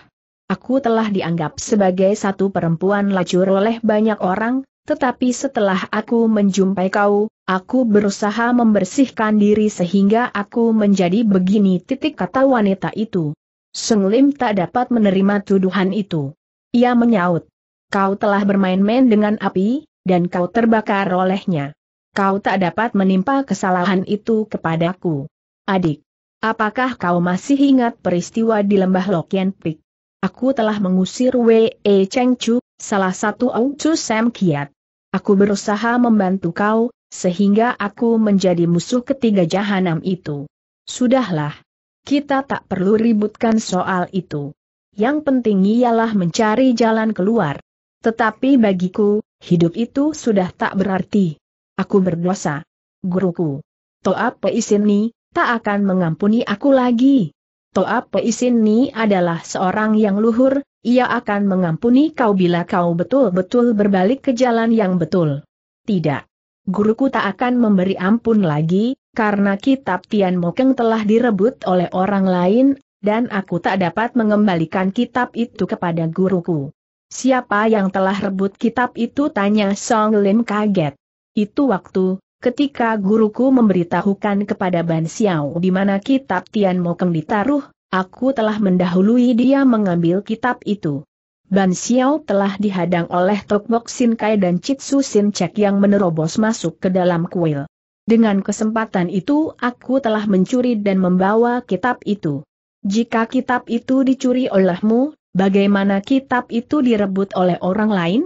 Aku telah dianggap sebagai satu perempuan lacur oleh banyak orang, tetapi setelah aku menjumpai kau, aku berusaha membersihkan diri sehingga aku menjadi begini titik kata wanita itu. Seng Lim tak dapat menerima tuduhan itu. Ia menyaut. Kau telah bermain-main dengan api, dan kau terbakar olehnya kau tak dapat menimpa kesalahan itu kepadaku. Adik, apakah kau masih ingat peristiwa di lembah Lokian Pik? Aku telah mengusir Wei e Cheng Chu, salah satu Chu Sam Kiat. Aku berusaha membantu kau, sehingga aku menjadi musuh ketiga jahanam itu. Sudahlah. Kita tak perlu ributkan soal itu. Yang penting ialah mencari jalan keluar. Tetapi bagiku, hidup itu sudah tak berarti. Aku berdosa. Guruku. Toa Peisin ni, tak akan mengampuni aku lagi. Toa Peisin ni adalah seorang yang luhur, ia akan mengampuni kau bila kau betul-betul berbalik ke jalan yang betul. Tidak. Guruku tak akan memberi ampun lagi, karena kitab Tian Mokeng telah direbut oleh orang lain, dan aku tak dapat mengembalikan kitab itu kepada guruku. Siapa yang telah rebut kitab itu tanya Song Lim kaget. Itu waktu, ketika guruku memberitahukan kepada Ban Xiao di mana kitab Tian Mokeng ditaruh, aku telah mendahului dia mengambil kitab itu. Ban Xiao telah dihadang oleh Tokbok Sin Kai dan Chitsu Sin Cek yang menerobos masuk ke dalam kuil. Dengan kesempatan itu aku telah mencuri dan membawa kitab itu. Jika kitab itu dicuri olehmu, bagaimana kitab itu direbut oleh orang lain?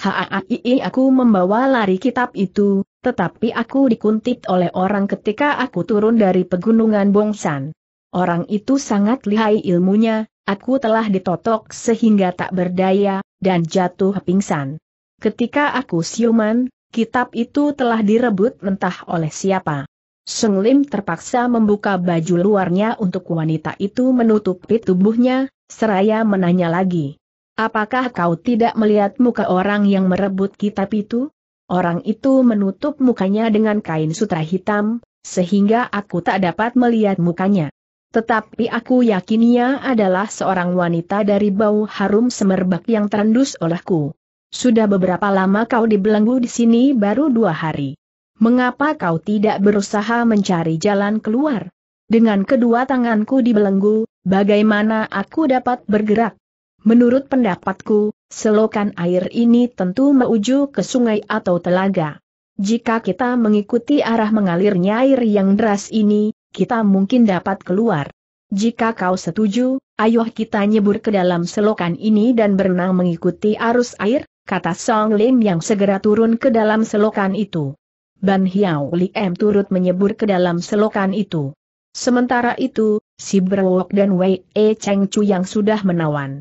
Haaii aku membawa lari kitab itu, tetapi aku dikuntit oleh orang ketika aku turun dari pegunungan Bongsan. Orang itu sangat lihai ilmunya, aku telah ditotok sehingga tak berdaya, dan jatuh pingsan. Ketika aku siuman, kitab itu telah direbut mentah oleh siapa. Seng Lim terpaksa membuka baju luarnya untuk wanita itu menutupi tubuhnya, seraya menanya lagi. Apakah kau tidak melihat muka orang yang merebut kitab itu? Orang itu menutup mukanya dengan kain sutra hitam, sehingga aku tak dapat melihat mukanya. Tetapi aku yakin ia adalah seorang wanita dari bau harum semerbak yang terendus olehku. Sudah beberapa lama kau dibelenggu di sini baru dua hari. Mengapa kau tidak berusaha mencari jalan keluar? Dengan kedua tanganku dibelenggu, bagaimana aku dapat bergerak? Menurut pendapatku, selokan air ini tentu menuju ke sungai atau telaga. Jika kita mengikuti arah mengalirnya air yang deras ini, kita mungkin dapat keluar. Jika kau setuju, ayo kita nyebur ke dalam selokan ini dan berenang mengikuti arus air, kata Song Lim yang segera turun ke dalam selokan itu. Ban Hiao Liem turut menyebur ke dalam selokan itu. Sementara itu, si Berwok dan Wei E Cheng Chu yang sudah menawan.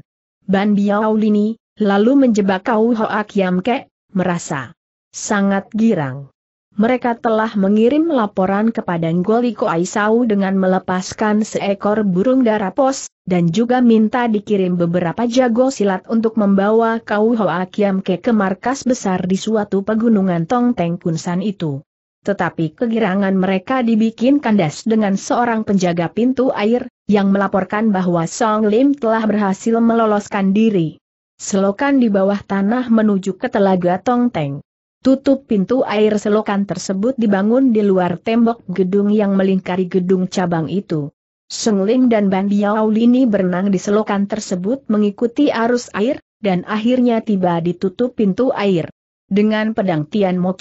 Ban Biao Lini, lalu menjebak kau Hoak Yam Ke, merasa sangat girang. Mereka telah mengirim laporan kepada Ngoliko Aisau dengan melepaskan seekor burung pos, dan juga minta dikirim beberapa jago silat untuk membawa kau Hoakiam ke ke markas besar di suatu pegunungan Tong Teng Kunsan itu tetapi kegirangan mereka dibikin kandas dengan seorang penjaga pintu air, yang melaporkan bahwa Song Lim telah berhasil meloloskan diri. Selokan di bawah tanah menuju ke telaga Tongteng. Tutup pintu air selokan tersebut dibangun di luar tembok gedung yang melingkari gedung cabang itu. Song Lim dan Ban Biao Lini berenang di selokan tersebut mengikuti arus air, dan akhirnya tiba di tutup pintu air. Dengan pedang Tian Mo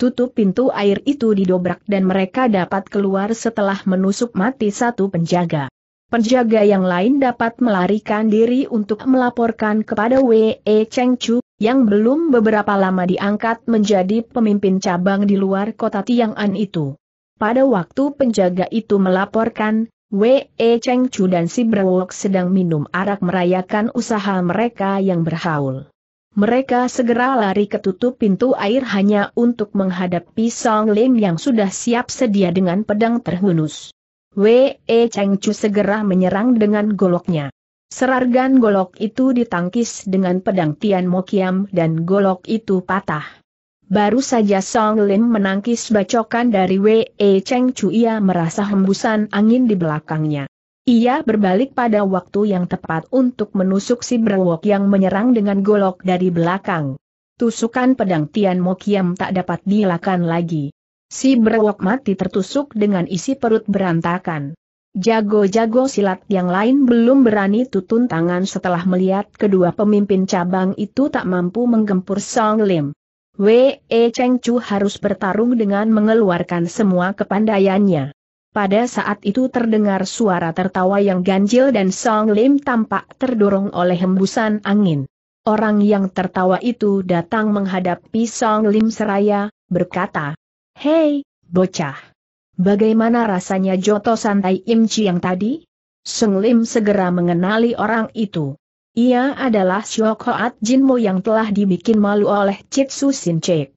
tutup pintu air itu didobrak dan mereka dapat keluar setelah menusuk mati satu penjaga. Penjaga yang lain dapat melarikan diri untuk melaporkan kepada Wei Cheng Chu, yang belum beberapa lama diangkat menjadi pemimpin cabang di luar kota Tiang'an itu. Pada waktu penjaga itu melaporkan, Wei Cheng Chu dan si Brewok sedang minum arak merayakan usaha mereka yang berhaul. Mereka segera lari ke tutup pintu air hanya untuk menghadapi Song Lin yang sudah siap sedia dengan pedang terhunus. Wei e Cheng Chu segera menyerang dengan goloknya. Serargan golok itu ditangkis dengan pedang Tian Mokiam dan golok itu patah. Baru saja Song Lin menangkis bacokan dari Wei e Cheng Chu ia merasa hembusan angin di belakangnya. Ia berbalik pada waktu yang tepat untuk menusuk si berwok yang menyerang dengan golok dari belakang. Tusukan pedang Tian Mokiam tak dapat dilakukan lagi. Si berwok mati tertusuk dengan isi perut berantakan. Jago-jago silat yang lain belum berani tutun tangan setelah melihat kedua pemimpin cabang itu tak mampu menggempur Song Lim. Wei Cheng Chu harus bertarung dengan mengeluarkan semua kepandaiannya. Pada saat itu terdengar suara tertawa yang ganjil dan Song Lim tampak terdorong oleh hembusan angin. Orang yang tertawa itu datang menghadapi Song Lim seraya, berkata, Hei, bocah! Bagaimana rasanya Joto Santai Chi yang tadi? Song Lim segera mengenali orang itu. Ia adalah Syok Jinmo yang telah dibikin malu oleh Chitsu Sin Chik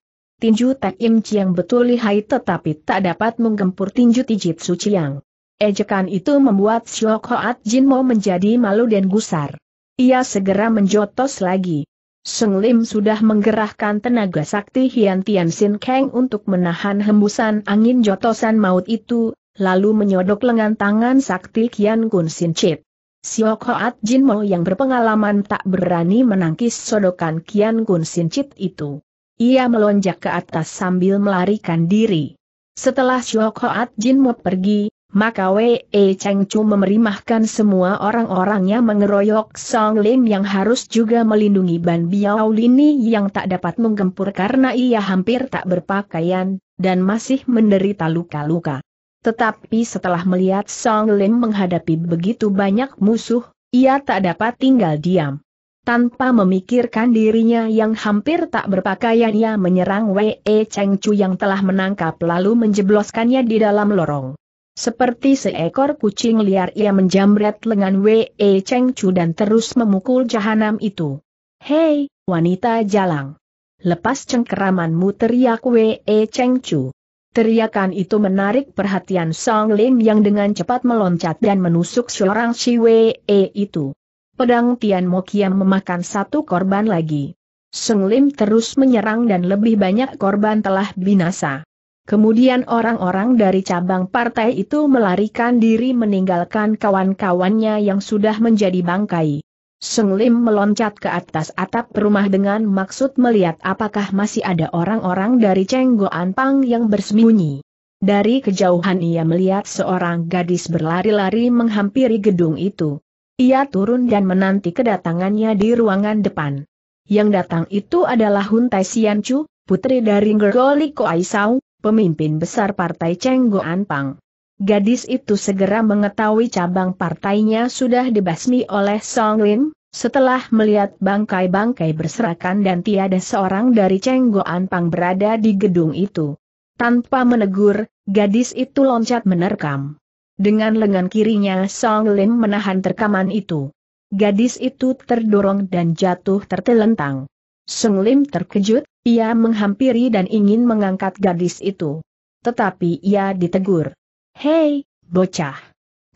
tinju Tek Im Chiang betul lihai tetapi tak dapat menggempur tinju Tijitsu Chiang. Ejekan itu membuat Syok Hoat Jin Mo menjadi malu dan gusar. Ia segera menjotos lagi. Seng Lim sudah menggerahkan tenaga sakti Hian Tian Sin Kang untuk menahan hembusan angin jotosan maut itu, lalu menyodok lengan tangan sakti Kian Kun Sin Chit. Siok Hoat Jin Mo yang berpengalaman tak berani menangkis sodokan Kian Kun Sin Chit itu. Ia melonjak ke atas sambil melarikan diri. Setelah Xiao Hoat Jin Mo pergi, maka Wei e Cheng Chu memerimahkan semua orang-orangnya mengeroyok Song Lim yang harus juga melindungi Ban Biao Lini yang tak dapat menggempur karena ia hampir tak berpakaian, dan masih menderita luka-luka. Tetapi setelah melihat Song Lim menghadapi begitu banyak musuh, ia tak dapat tinggal diam. Tanpa memikirkan dirinya yang hampir tak berpakaian ia menyerang Wei Cheng Chu yang telah menangkap lalu menjebloskannya di dalam lorong. Seperti seekor kucing liar ia menjamret lengan Wei Cheng Chu dan terus memukul jahanam itu. Hei, wanita jalang! Lepas cengkeramanmu teriak Wei Cheng Chu. Teriakan itu menarik perhatian Song Ling yang dengan cepat meloncat dan menusuk seorang si Wei itu pedang Tian Mo memakan satu korban lagi. Seng Lim terus menyerang dan lebih banyak korban telah binasa. Kemudian orang-orang dari cabang partai itu melarikan diri meninggalkan kawan-kawannya yang sudah menjadi bangkai. Seng Lim meloncat ke atas atap rumah dengan maksud melihat apakah masih ada orang-orang dari Cenggoan Pang yang bersembunyi. Dari kejauhan ia melihat seorang gadis berlari-lari menghampiri gedung itu. Ia turun dan menanti kedatangannya di ruangan depan. Yang datang itu adalah Hun Tai Sian Chu, putri dari Ngergoli Koai Sau, pemimpin besar partai Cheng Pang. Gadis itu segera mengetahui cabang partainya sudah dibasmi oleh Song Lin, setelah melihat bangkai-bangkai berserakan dan tiada seorang dari Cheng Pang berada di gedung itu. Tanpa menegur, gadis itu loncat menerkam. Dengan lengan kirinya Song Lin menahan terkaman itu. Gadis itu terdorong dan jatuh tertelentang. Song Lin terkejut, ia menghampiri dan ingin mengangkat gadis itu. Tetapi ia ditegur. Hei, bocah!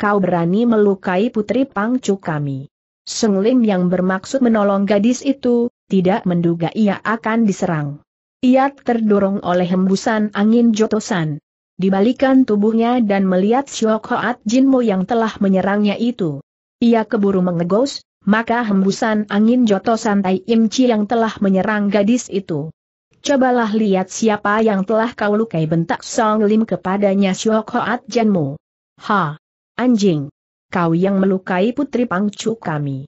Kau berani melukai putri pangcu kami. Song Lin yang bermaksud menolong gadis itu, tidak menduga ia akan diserang. Ia terdorong oleh hembusan angin jotosan dibalikan tubuhnya dan melihat Syok Hoat Jinmo yang telah menyerangnya itu. Ia keburu mengegos, maka hembusan angin Joto Santai Imci yang telah menyerang gadis itu. Cobalah lihat siapa yang telah kau lukai bentak Song Lim kepadanya Syok Hoat Jinmo. Ha! Anjing! Kau yang melukai putri pangcu kami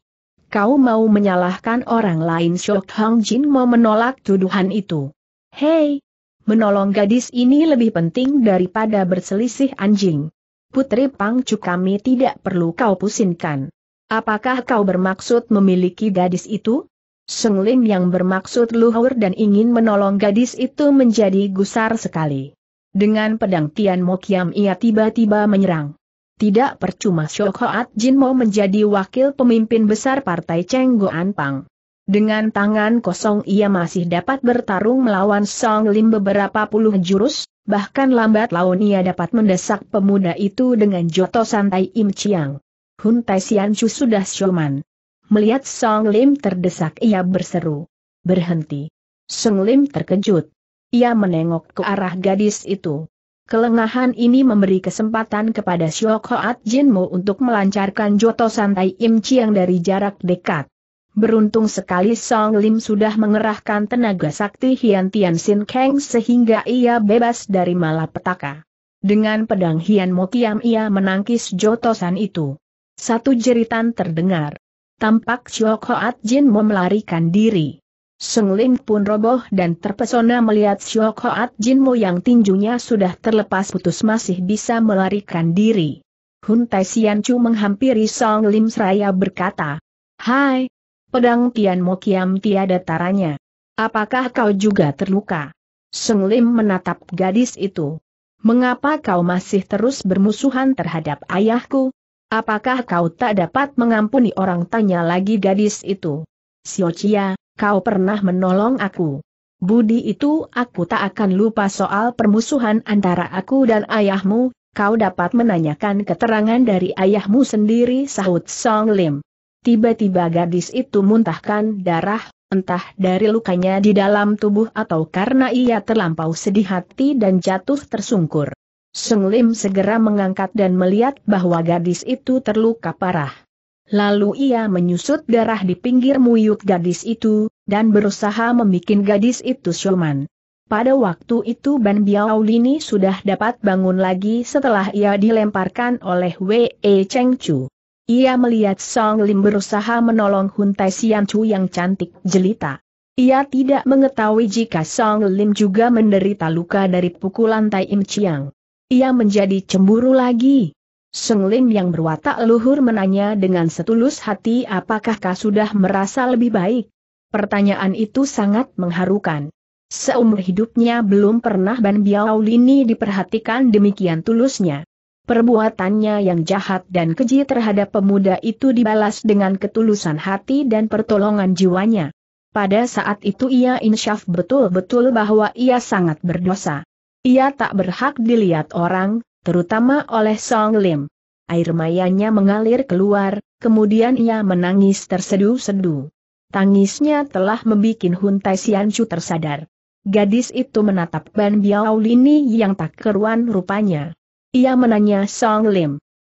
kau mau menyalahkan orang lain Shok Hong Jin Mo menolak tuduhan itu. Hei, Menolong gadis ini lebih penting daripada berselisih anjing. Putri Pangcu kami tidak perlu kau pusingkan. Apakah kau bermaksud memiliki gadis itu? Seng Lim yang bermaksud luhur dan ingin menolong gadis itu menjadi gusar sekali. Dengan pedang Tian Mo Kiam ia tiba-tiba menyerang. Tidak percuma Syokhoat Jin Mo menjadi wakil pemimpin besar partai Cheng Goan Pang. Dengan tangan kosong ia masih dapat bertarung melawan Song Lim beberapa puluh jurus, bahkan lambat laun ia dapat mendesak pemuda itu dengan joto santai Im Chiang. Hun Tai Sian Chu sudah syoman. Melihat Song Lim terdesak ia berseru. Berhenti. Song Lim terkejut. Ia menengok ke arah gadis itu. Kelengahan ini memberi kesempatan kepada Syokhoat Jinmu untuk melancarkan joto santai Im Chiang dari jarak dekat. Beruntung sekali Song Lim sudah mengerahkan tenaga sakti Hian Tian Sin Kang sehingga ia bebas dari malapetaka. Dengan pedang Hian Mo ia menangkis jotosan itu. Satu jeritan terdengar. Tampak Siok Hoat Jin Mo melarikan diri. Song Lim pun roboh dan terpesona melihat Siok Hoat Jin Mo yang tinjunya sudah terlepas putus masih bisa melarikan diri. Hun Tai Sian Chu menghampiri Song Lim seraya berkata, Hai, Pedang Tian Mo Kiam tiada taranya. Apakah kau juga terluka? Seng Lim menatap gadis itu. Mengapa kau masih terus bermusuhan terhadap ayahku? Apakah kau tak dapat mengampuni orang tanya lagi gadis itu? Siocia, kau pernah menolong aku. Budi itu aku tak akan lupa soal permusuhan antara aku dan ayahmu, kau dapat menanyakan keterangan dari ayahmu sendiri sahut Song Lim. Tiba-tiba gadis itu muntahkan darah, entah dari lukanya di dalam tubuh atau karena ia terlampau sedih hati dan jatuh tersungkur. Seng Lim segera mengangkat dan melihat bahwa gadis itu terluka parah. Lalu ia menyusut darah di pinggir muyut gadis itu, dan berusaha membuat gadis itu syoman. Pada waktu itu Ban Lini sudah dapat bangun lagi setelah ia dilemparkan oleh Wei Cheng Chu. Ia melihat Song Lim berusaha menolong Hun Tai Sian Chu yang cantik jelita. Ia tidak mengetahui jika Song Lim juga menderita luka dari pukulan Tai Im Chiang. Ia menjadi cemburu lagi. Song Lim yang berwatak luhur menanya dengan setulus hati apakah kau sudah merasa lebih baik? Pertanyaan itu sangat mengharukan. Seumur hidupnya belum pernah Ban Biao Lini diperhatikan demikian tulusnya. Perbuatannya yang jahat dan keji terhadap pemuda itu dibalas dengan ketulusan hati dan pertolongan jiwanya. Pada saat itu ia insyaf betul-betul bahwa ia sangat berdosa. Ia tak berhak dilihat orang, terutama oleh Song Lim. Air mayanya mengalir keluar, kemudian ia menangis tersedu-sedu. Tangisnya telah membuat Hun Tai Chu tersadar. Gadis itu menatap Ban Biao Lini yang tak keruan rupanya. Ia menanya Song Lim.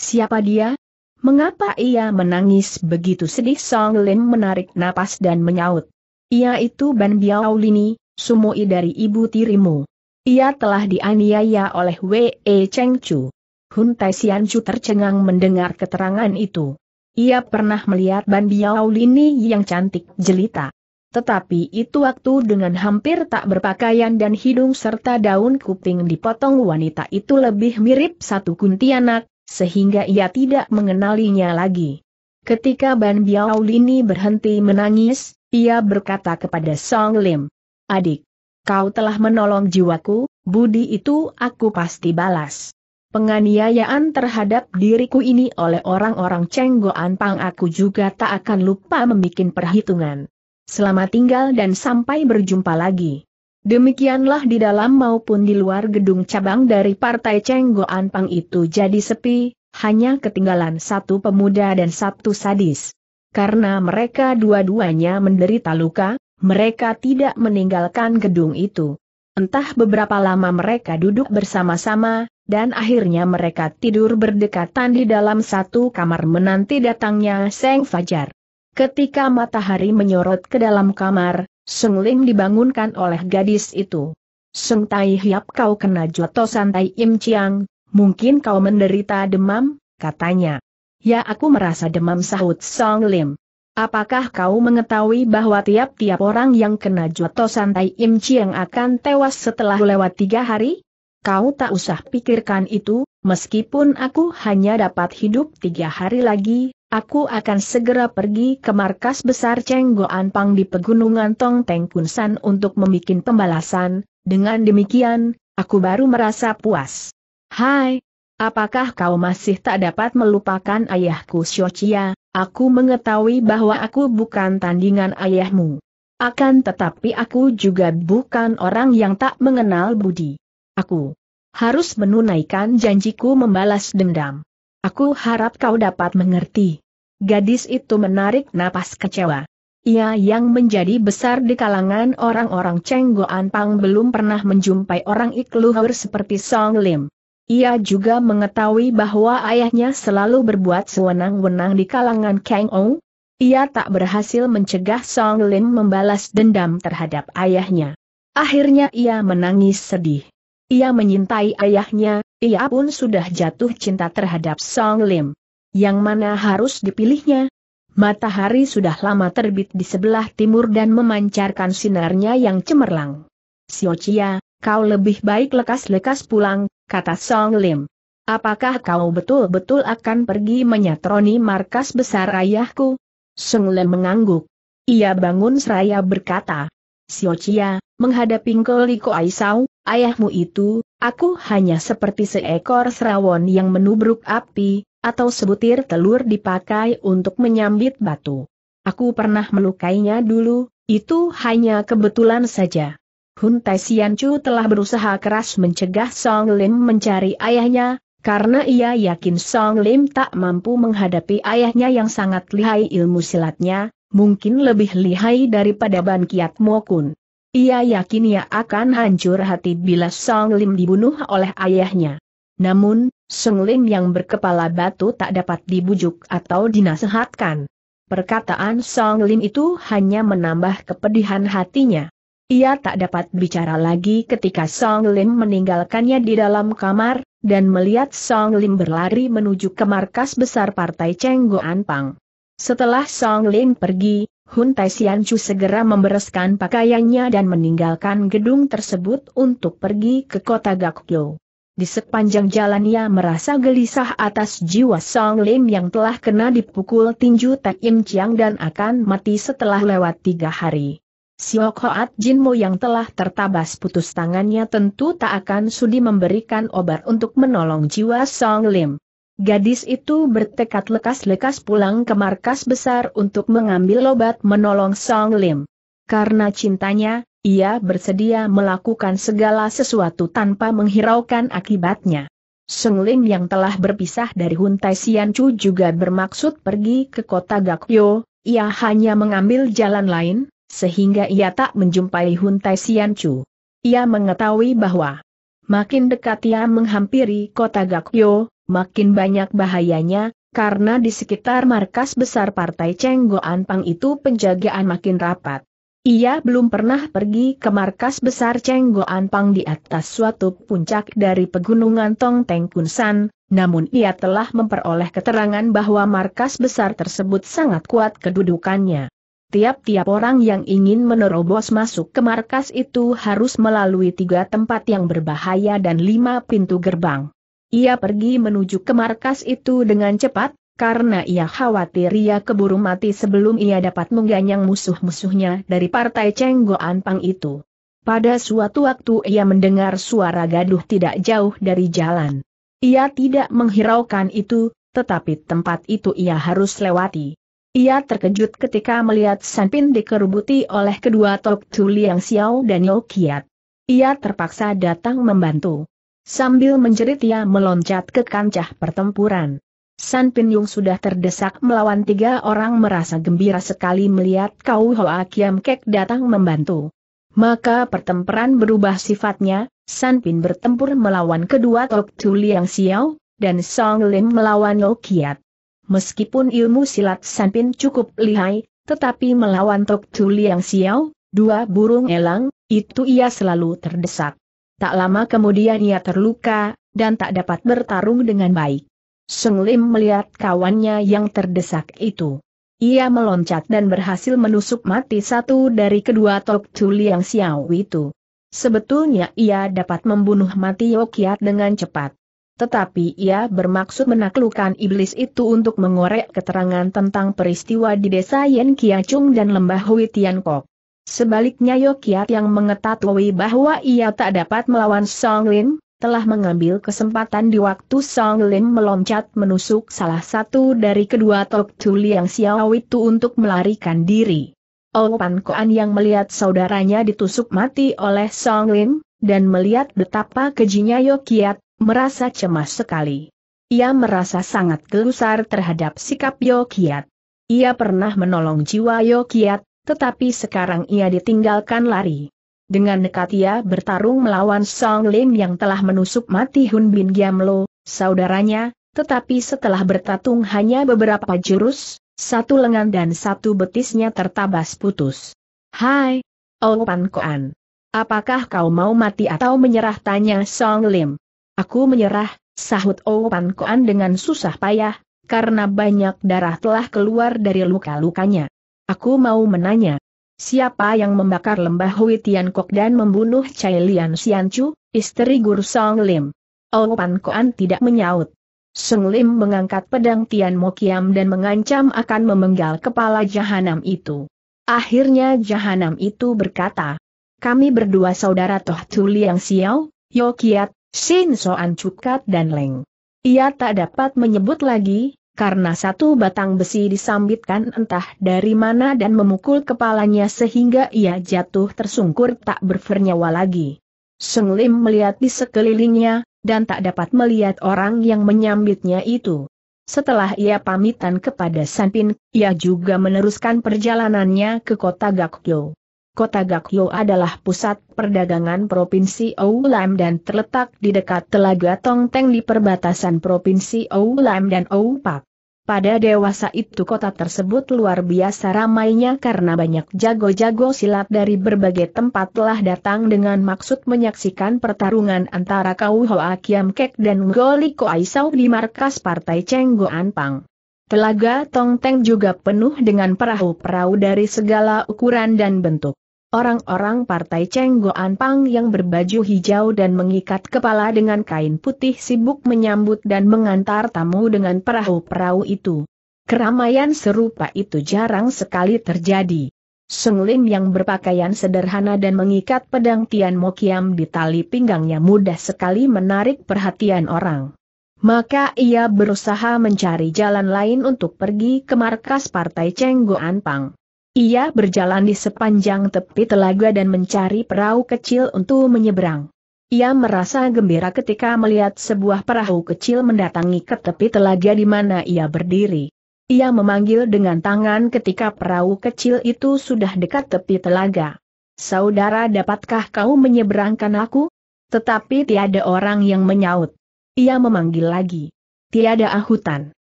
Siapa dia? Mengapa ia menangis begitu sedih? Song Lim menarik napas dan menyaut. Ia itu Ban Biao Lini, sumoi dari ibu tirimu. Ia telah dianiaya oleh Wei e Cheng Chu. Hun Tai Sian Chu tercengang mendengar keterangan itu. Ia pernah melihat Ban Biao Lini yang cantik jelita. Tetapi itu waktu dengan hampir tak berpakaian dan hidung serta daun kuping dipotong wanita itu lebih mirip satu kuntianak, sehingga ia tidak mengenalinya lagi. Ketika Ban Biao Lini berhenti menangis, ia berkata kepada Song Lim, Adik, kau telah menolong jiwaku, budi itu aku pasti balas. Penganiayaan terhadap diriku ini oleh orang-orang Cenggoan Pang aku juga tak akan lupa membuat perhitungan. Selamat tinggal dan sampai berjumpa lagi. Demikianlah di dalam maupun di luar gedung cabang dari Partai Cenggo Pang itu jadi sepi, hanya ketinggalan satu pemuda dan satu sadis. Karena mereka dua-duanya menderita luka, mereka tidak meninggalkan gedung itu. Entah beberapa lama mereka duduk bersama-sama, dan akhirnya mereka tidur berdekatan di dalam satu kamar menanti datangnya Seng Fajar. Ketika matahari menyorot ke dalam kamar, Seng Lim dibangunkan oleh gadis itu. Seng Tai Hiap kau kena joto Tai Im Chiang, mungkin kau menderita demam, katanya. Ya aku merasa demam sahut Song Lim. Apakah kau mengetahui bahwa tiap-tiap orang yang kena joto Tai Im Chiang akan tewas setelah lewat tiga hari? Kau tak usah pikirkan itu, meskipun aku hanya dapat hidup tiga hari lagi, Aku akan segera pergi ke markas besar Cheng Goan Pang di pegunungan Tong Teng Kunsan untuk membuat pembalasan, dengan demikian, aku baru merasa puas. Hai, apakah kau masih tak dapat melupakan ayahku Chia? aku mengetahui bahwa aku bukan tandingan ayahmu. Akan tetapi aku juga bukan orang yang tak mengenal budi. Aku harus menunaikan janjiku membalas dendam. Aku harap kau dapat mengerti. Gadis itu menarik napas kecewa. Ia yang menjadi besar di kalangan orang-orang Cenggoan Pang belum pernah menjumpai orang ikluhur seperti Song Lim. Ia juga mengetahui bahwa ayahnya selalu berbuat sewenang-wenang di kalangan Kang Ong. Ia tak berhasil mencegah Song Lim membalas dendam terhadap ayahnya. Akhirnya ia menangis sedih. Ia menyintai ayahnya, ia pun sudah jatuh cinta terhadap Song Lim. Yang mana harus dipilihnya? Matahari sudah lama terbit di sebelah timur dan memancarkan sinarnya yang cemerlang. Siocia, kau lebih baik lekas-lekas pulang, kata Song Lim. Apakah kau betul-betul akan pergi menyatroni markas besar ayahku? Song Lim mengangguk. Ia bangun seraya berkata, Siocia, menghadapi Koliko Aisau, ayahmu itu, aku hanya seperti seekor serawon yang menubruk api, atau sebutir telur dipakai untuk menyambit batu. Aku pernah melukainya dulu, itu hanya kebetulan saja. Hun Tai Chu telah berusaha keras mencegah Song Lim mencari ayahnya, karena ia yakin Song Lim tak mampu menghadapi ayahnya yang sangat lihai ilmu silatnya, mungkin lebih lihai daripada Ban Kiat Mo Kun. Ia yakin ia akan hancur hati bila Song Lim dibunuh oleh ayahnya. Namun, Song Lim yang berkepala batu tak dapat dibujuk atau dinasehatkan. Perkataan Song Lim itu hanya menambah kepedihan hatinya. Ia tak dapat bicara lagi ketika Song Lim meninggalkannya di dalam kamar, dan melihat Song Lim berlari menuju ke markas besar partai Cheng Goan Pang. Setelah Song Lim pergi, Hun Tai segera membereskan pakaiannya dan meninggalkan gedung tersebut untuk pergi ke kota Gakyo. Di sepanjang jalan ia merasa gelisah atas jiwa Song Lim yang telah kena dipukul tinju Tek Im Chiang dan akan mati setelah lewat tiga hari. Siok Hoat Mo yang telah tertabas putus tangannya tentu tak akan sudi memberikan obat untuk menolong jiwa Song Lim. Gadis itu bertekad lekas-lekas pulang ke markas besar untuk mengambil obat menolong Song Lim. Karena cintanya, ia bersedia melakukan segala sesuatu tanpa menghiraukan akibatnya. Song Lim yang telah berpisah dari Hun Tai Sian Chu juga bermaksud pergi ke kota Gakyo, ia hanya mengambil jalan lain, sehingga ia tak menjumpai Hun Tai Sian Chu. Ia mengetahui bahwa makin dekat ia menghampiri kota Gakyo, makin banyak bahayanya, karena di sekitar markas besar partai Cheng Pang itu penjagaan makin rapat. Ia belum pernah pergi ke markas besar Cheng Pang di atas suatu puncak dari pegunungan Tong Teng Kunsan, namun ia telah memperoleh keterangan bahwa markas besar tersebut sangat kuat kedudukannya. Tiap-tiap orang yang ingin menerobos masuk ke markas itu harus melalui tiga tempat yang berbahaya dan lima pintu gerbang. Ia pergi menuju ke markas itu dengan cepat, karena ia khawatir ia keburu mati sebelum ia dapat mengganyang musuh-musuhnya dari partai Cenggoan Pang itu. Pada suatu waktu ia mendengar suara gaduh tidak jauh dari jalan. Ia tidak menghiraukan itu, tetapi tempat itu ia harus lewati. Ia terkejut ketika melihat Sanpin dikerubuti oleh kedua Tok tuliang yang Xiao dan Yokiat. Ia terpaksa datang membantu. Sambil menjerit ia meloncat ke kancah pertempuran. San Pin Pinyung sudah terdesak melawan tiga orang merasa gembira sekali melihat Kau Hoa Kiam Kek datang membantu. Maka pertempuran berubah sifatnya, San Pin bertempur melawan kedua Tok Tu Liang Xiao, dan Song Lim melawan Lo Kiat. Meskipun ilmu silat San Pin cukup lihai, tetapi melawan Tok Tu Liang Xiao, dua burung elang, itu ia selalu terdesak. Tak lama kemudian ia terluka, dan tak dapat bertarung dengan baik. Seng Lim melihat kawannya yang terdesak itu. Ia meloncat dan berhasil menusuk mati satu dari kedua Tok Tuli yang Xiao itu. Sebetulnya ia dapat membunuh mati Yokiat dengan cepat. Tetapi ia bermaksud menaklukkan iblis itu untuk mengorek keterangan tentang peristiwa di desa Yen Kiacung dan lembah Hui Kok. Sebaliknya Yokiat yang mengetahui bahwa ia tak dapat melawan Song Lin, telah mengambil kesempatan di waktu Song Lin meloncat menusuk salah satu dari kedua Tok Tu yang Xiao itu untuk melarikan diri. Pan Koan yang melihat saudaranya ditusuk mati oleh Song Lin, dan melihat betapa kejinya Yokiat, merasa cemas sekali. Ia merasa sangat gelusar terhadap sikap Yokiat. Ia pernah menolong jiwa Yokiat, tetapi sekarang ia ditinggalkan lari. Dengan nekat ia bertarung melawan Song Lim yang telah menusuk mati Hun Bin Giamlo, saudaranya, tetapi setelah bertatung hanya beberapa jurus, satu lengan dan satu betisnya tertabas putus. Hai, Pan Koan. Apakah kau mau mati atau menyerah tanya Song Lim? Aku menyerah, sahut Pan Koan dengan susah payah, karena banyak darah telah keluar dari luka-lukanya. Aku mau menanya. Siapa yang membakar lembah Hui Kok dan membunuh Chai Lian Chu, istri Guru Song Lim? Oh, Pan Koan tidak menyaut. Song Lim mengangkat pedang Tian Mokiam dan mengancam akan memenggal kepala jahanam itu. Akhirnya jahanam itu berkata, kami berdua saudara Toh Tu Liang Xiao, Yo Kiat, Shin Soan Cukat dan Leng. Ia tak dapat menyebut lagi, karena satu batang besi disambitkan entah dari mana dan memukul kepalanya sehingga ia jatuh tersungkur tak bernyawa lagi. Seng Lim melihat di sekelilingnya, dan tak dapat melihat orang yang menyambitnya itu. Setelah ia pamitan kepada Sanpin, ia juga meneruskan perjalanannya ke kota Gakyo. Kota Gakyo adalah pusat perdagangan Provinsi Oulam dan terletak di dekat Telaga Tongteng di perbatasan Provinsi Oulam dan Oupak. Pada dewasa itu kota tersebut luar biasa ramainya karena banyak jago-jago silat dari berbagai tempat telah datang dengan maksud menyaksikan pertarungan antara Kau Hoa Kiam Kek dan Ngoli Aisau di markas partai Cheng Pang. Telaga Tongteng juga penuh dengan perahu-perahu dari segala ukuran dan bentuk. Orang-orang partai Cheng Pang yang berbaju hijau dan mengikat kepala dengan kain putih sibuk menyambut dan mengantar tamu dengan perahu-perahu itu. Keramaian serupa itu jarang sekali terjadi. Sung Lin yang berpakaian sederhana dan mengikat pedang Tian Mokiam di tali pinggangnya mudah sekali menarik perhatian orang. Maka ia berusaha mencari jalan lain untuk pergi ke markas partai Cheng Pang. Ia berjalan di sepanjang tepi telaga dan mencari perahu kecil untuk menyeberang. Ia merasa gembira ketika melihat sebuah perahu kecil mendatangi ke tepi telaga di mana ia berdiri. Ia memanggil dengan tangan ketika perahu kecil itu sudah dekat tepi telaga. Saudara dapatkah kau menyeberangkan aku? Tetapi tiada orang yang menyaut. Ia memanggil lagi. Tiada ahutan.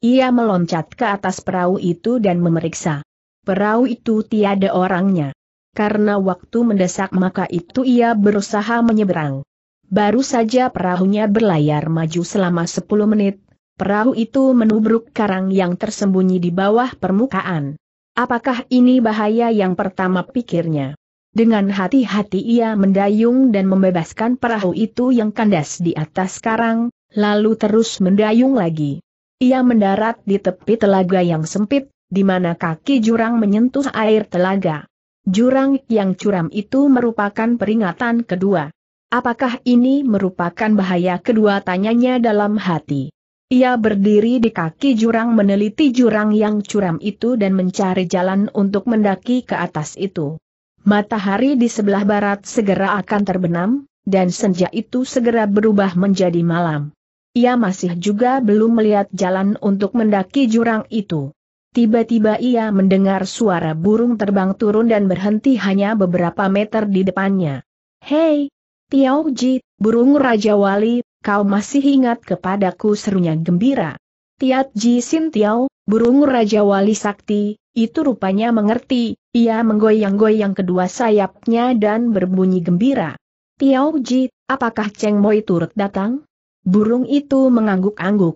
Ia meloncat ke atas perahu itu dan memeriksa. Perahu itu tiada orangnya. Karena waktu mendesak maka itu ia berusaha menyeberang. Baru saja perahunya berlayar maju selama 10 menit, perahu itu menubruk karang yang tersembunyi di bawah permukaan. Apakah ini bahaya yang pertama pikirnya? Dengan hati-hati ia mendayung dan membebaskan perahu itu yang kandas di atas karang, lalu terus mendayung lagi. Ia mendarat di tepi telaga yang sempit, di mana kaki jurang menyentuh air telaga. Jurang yang curam itu merupakan peringatan kedua. Apakah ini merupakan bahaya kedua tanyanya dalam hati? Ia berdiri di kaki jurang meneliti jurang yang curam itu dan mencari jalan untuk mendaki ke atas itu. Matahari di sebelah barat segera akan terbenam, dan senja itu segera berubah menjadi malam. Ia masih juga belum melihat jalan untuk mendaki jurang itu. Tiba-tiba ia mendengar suara burung terbang turun dan berhenti hanya beberapa meter di depannya. Hei! Tiao Ji, burung Raja Wali, kau masih ingat kepadaku serunya gembira. Tiat Ji Sin Tiao, burung Raja Wali Sakti, itu rupanya mengerti, ia menggoyang-goyang kedua sayapnya dan berbunyi gembira. Tiao Ji, apakah Cheng Moi turut datang? Burung itu mengangguk-angguk.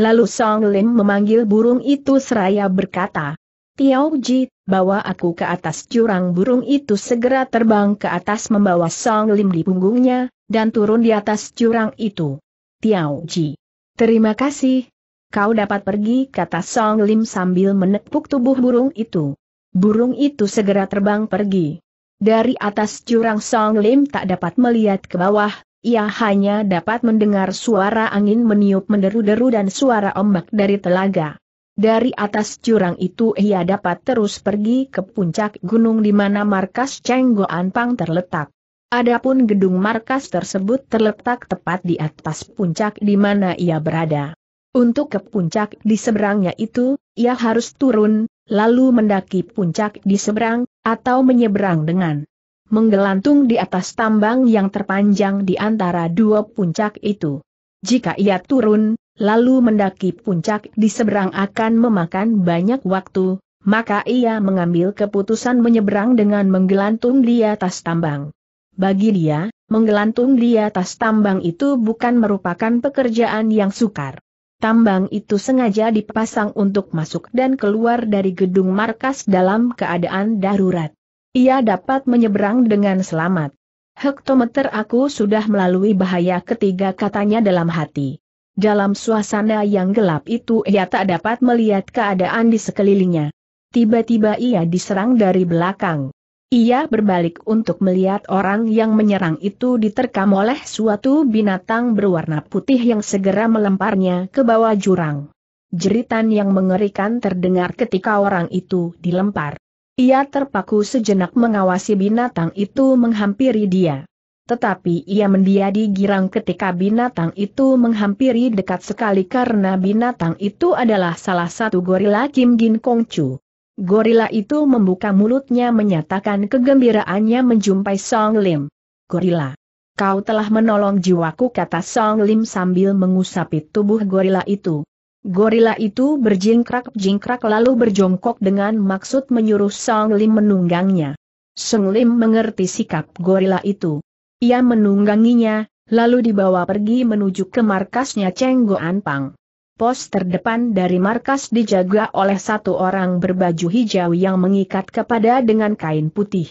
Lalu Song Lim memanggil burung itu seraya berkata, Tiao Ji, bawa aku ke atas jurang burung itu segera terbang ke atas membawa Song Lim di punggungnya, dan turun di atas jurang itu. Tiao Ji. Terima kasih. Kau dapat pergi kata Song Lim sambil menepuk tubuh burung itu. Burung itu segera terbang pergi. Dari atas jurang Song Lim tak dapat melihat ke bawah, ia hanya dapat mendengar suara angin meniup menderu-deru dan suara ombak dari telaga. Dari atas jurang itu ia dapat terus pergi ke puncak gunung di mana markas Cenggo Anpang terletak. Adapun gedung markas tersebut terletak tepat di atas puncak di mana ia berada. Untuk ke puncak di seberangnya itu, ia harus turun, lalu mendaki puncak di seberang, atau menyeberang dengan menggelantung di atas tambang yang terpanjang di antara dua puncak itu. Jika ia turun, lalu mendaki puncak di seberang akan memakan banyak waktu, maka ia mengambil keputusan menyeberang dengan menggelantung di atas tambang. Bagi dia, menggelantung di atas tambang itu bukan merupakan pekerjaan yang sukar. Tambang itu sengaja dipasang untuk masuk dan keluar dari gedung markas dalam keadaan darurat. Ia dapat menyeberang dengan selamat. Hektometer aku sudah melalui bahaya ketiga katanya dalam hati. Dalam suasana yang gelap itu ia tak dapat melihat keadaan di sekelilingnya. Tiba-tiba ia diserang dari belakang. Ia berbalik untuk melihat orang yang menyerang itu diterkam oleh suatu binatang berwarna putih yang segera melemparnya ke bawah jurang. Jeritan yang mengerikan terdengar ketika orang itu dilempar. Ia terpaku sejenak mengawasi binatang itu menghampiri dia. Tetapi ia mendiadi girang ketika binatang itu menghampiri dekat sekali karena binatang itu adalah salah satu gorila Kim Gin Kong Chu. Gorila itu membuka mulutnya menyatakan kegembiraannya menjumpai Song Lim. Gorila. Kau telah menolong jiwaku kata Song Lim sambil mengusapi tubuh gorila itu. Gorila itu berjingkrak-jingkrak lalu berjongkok dengan maksud menyuruh Song Lim menunggangnya. Song Lim mengerti sikap gorila itu. Ia menungganginya, lalu dibawa pergi menuju ke markasnya Cheng Pang. Pos terdepan dari markas dijaga oleh satu orang berbaju hijau yang mengikat kepada dengan kain putih.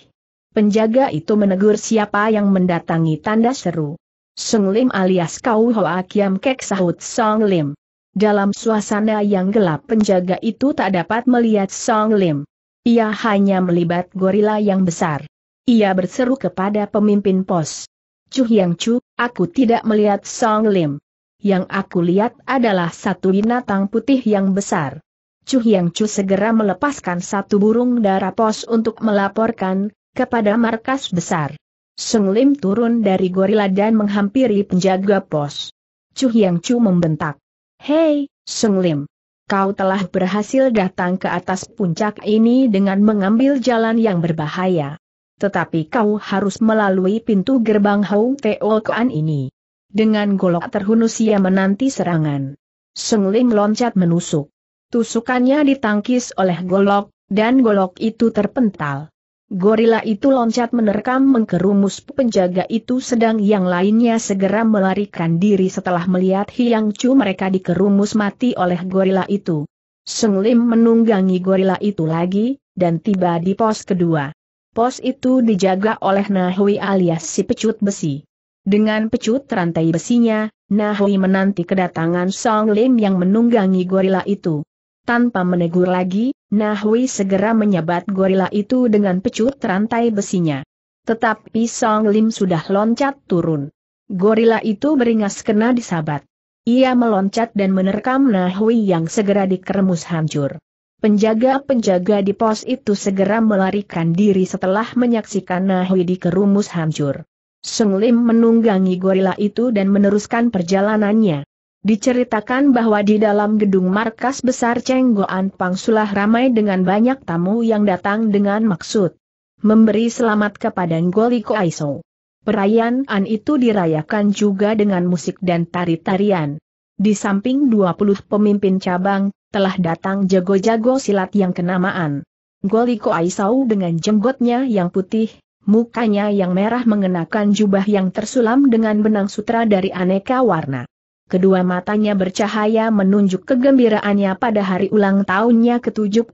Penjaga itu menegur siapa yang mendatangi tanda seru. Song Lim alias Kau Hoa Kiam Kek sahut Song Lim. Dalam suasana yang gelap penjaga itu tak dapat melihat Song Lim. Ia hanya melibat gorila yang besar. Ia berseru kepada pemimpin pos. Chu Hyang Chu, aku tidak melihat Song Lim. Yang aku lihat adalah satu binatang putih yang besar. Chu Hyang Chu segera melepaskan satu burung darah pos untuk melaporkan kepada markas besar. Song Lim turun dari gorila dan menghampiri penjaga pos. Chu Hyang Chu membentak. Hei, Sung Lim. Kau telah berhasil datang ke atas puncak ini dengan mengambil jalan yang berbahaya. Tetapi kau harus melalui pintu gerbang Hong Teo Kuan ini. Dengan golok terhunus ia menanti serangan. Sung Lim loncat menusuk. Tusukannya ditangkis oleh golok, dan golok itu terpental. Gorila itu loncat menerkam mengkerumus penjaga itu sedang yang lainnya segera melarikan diri setelah melihat Hiang Chu mereka dikerumus mati oleh gorila itu. Seng Lim menunggangi gorila itu lagi, dan tiba di pos kedua. Pos itu dijaga oleh Nahui alias si pecut besi. Dengan pecut rantai besinya, Nahui menanti kedatangan Song Lim yang menunggangi gorila itu. Tanpa menegur lagi, Nahui segera menyabat gorila itu dengan pecut rantai besinya. Tetapi Song Lim sudah loncat turun. Gorila itu beringas kena disabat. Ia meloncat dan menerkam Nahui yang segera dikeremus hancur. Penjaga-penjaga di pos itu segera melarikan diri setelah menyaksikan Nahui dikerumus hancur. Song Lim menunggangi gorila itu dan meneruskan perjalanannya. Diceritakan bahwa di dalam gedung markas besar Cenggoan Pangsulah ramai dengan banyak tamu yang datang dengan maksud memberi selamat kepada Ngoliko Aiso. Perayaan itu dirayakan juga dengan musik dan tari-tarian. Di samping 20 pemimpin cabang, telah datang jago-jago silat yang kenamaan. Ngoliko Aisau dengan jenggotnya yang putih, mukanya yang merah mengenakan jubah yang tersulam dengan benang sutra dari aneka warna kedua matanya bercahaya menunjuk kegembiraannya pada hari ulang tahunnya ke-71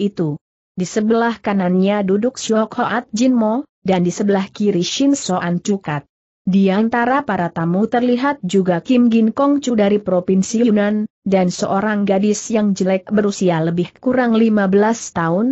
itu. Di sebelah kanannya duduk Syok Hoat Mo, dan di sebelah kiri Shin Soan Cukat. Di antara para tamu terlihat juga Kim Gin Kong Chu dari Provinsi Yunan, dan seorang gadis yang jelek berusia lebih kurang 15 tahun,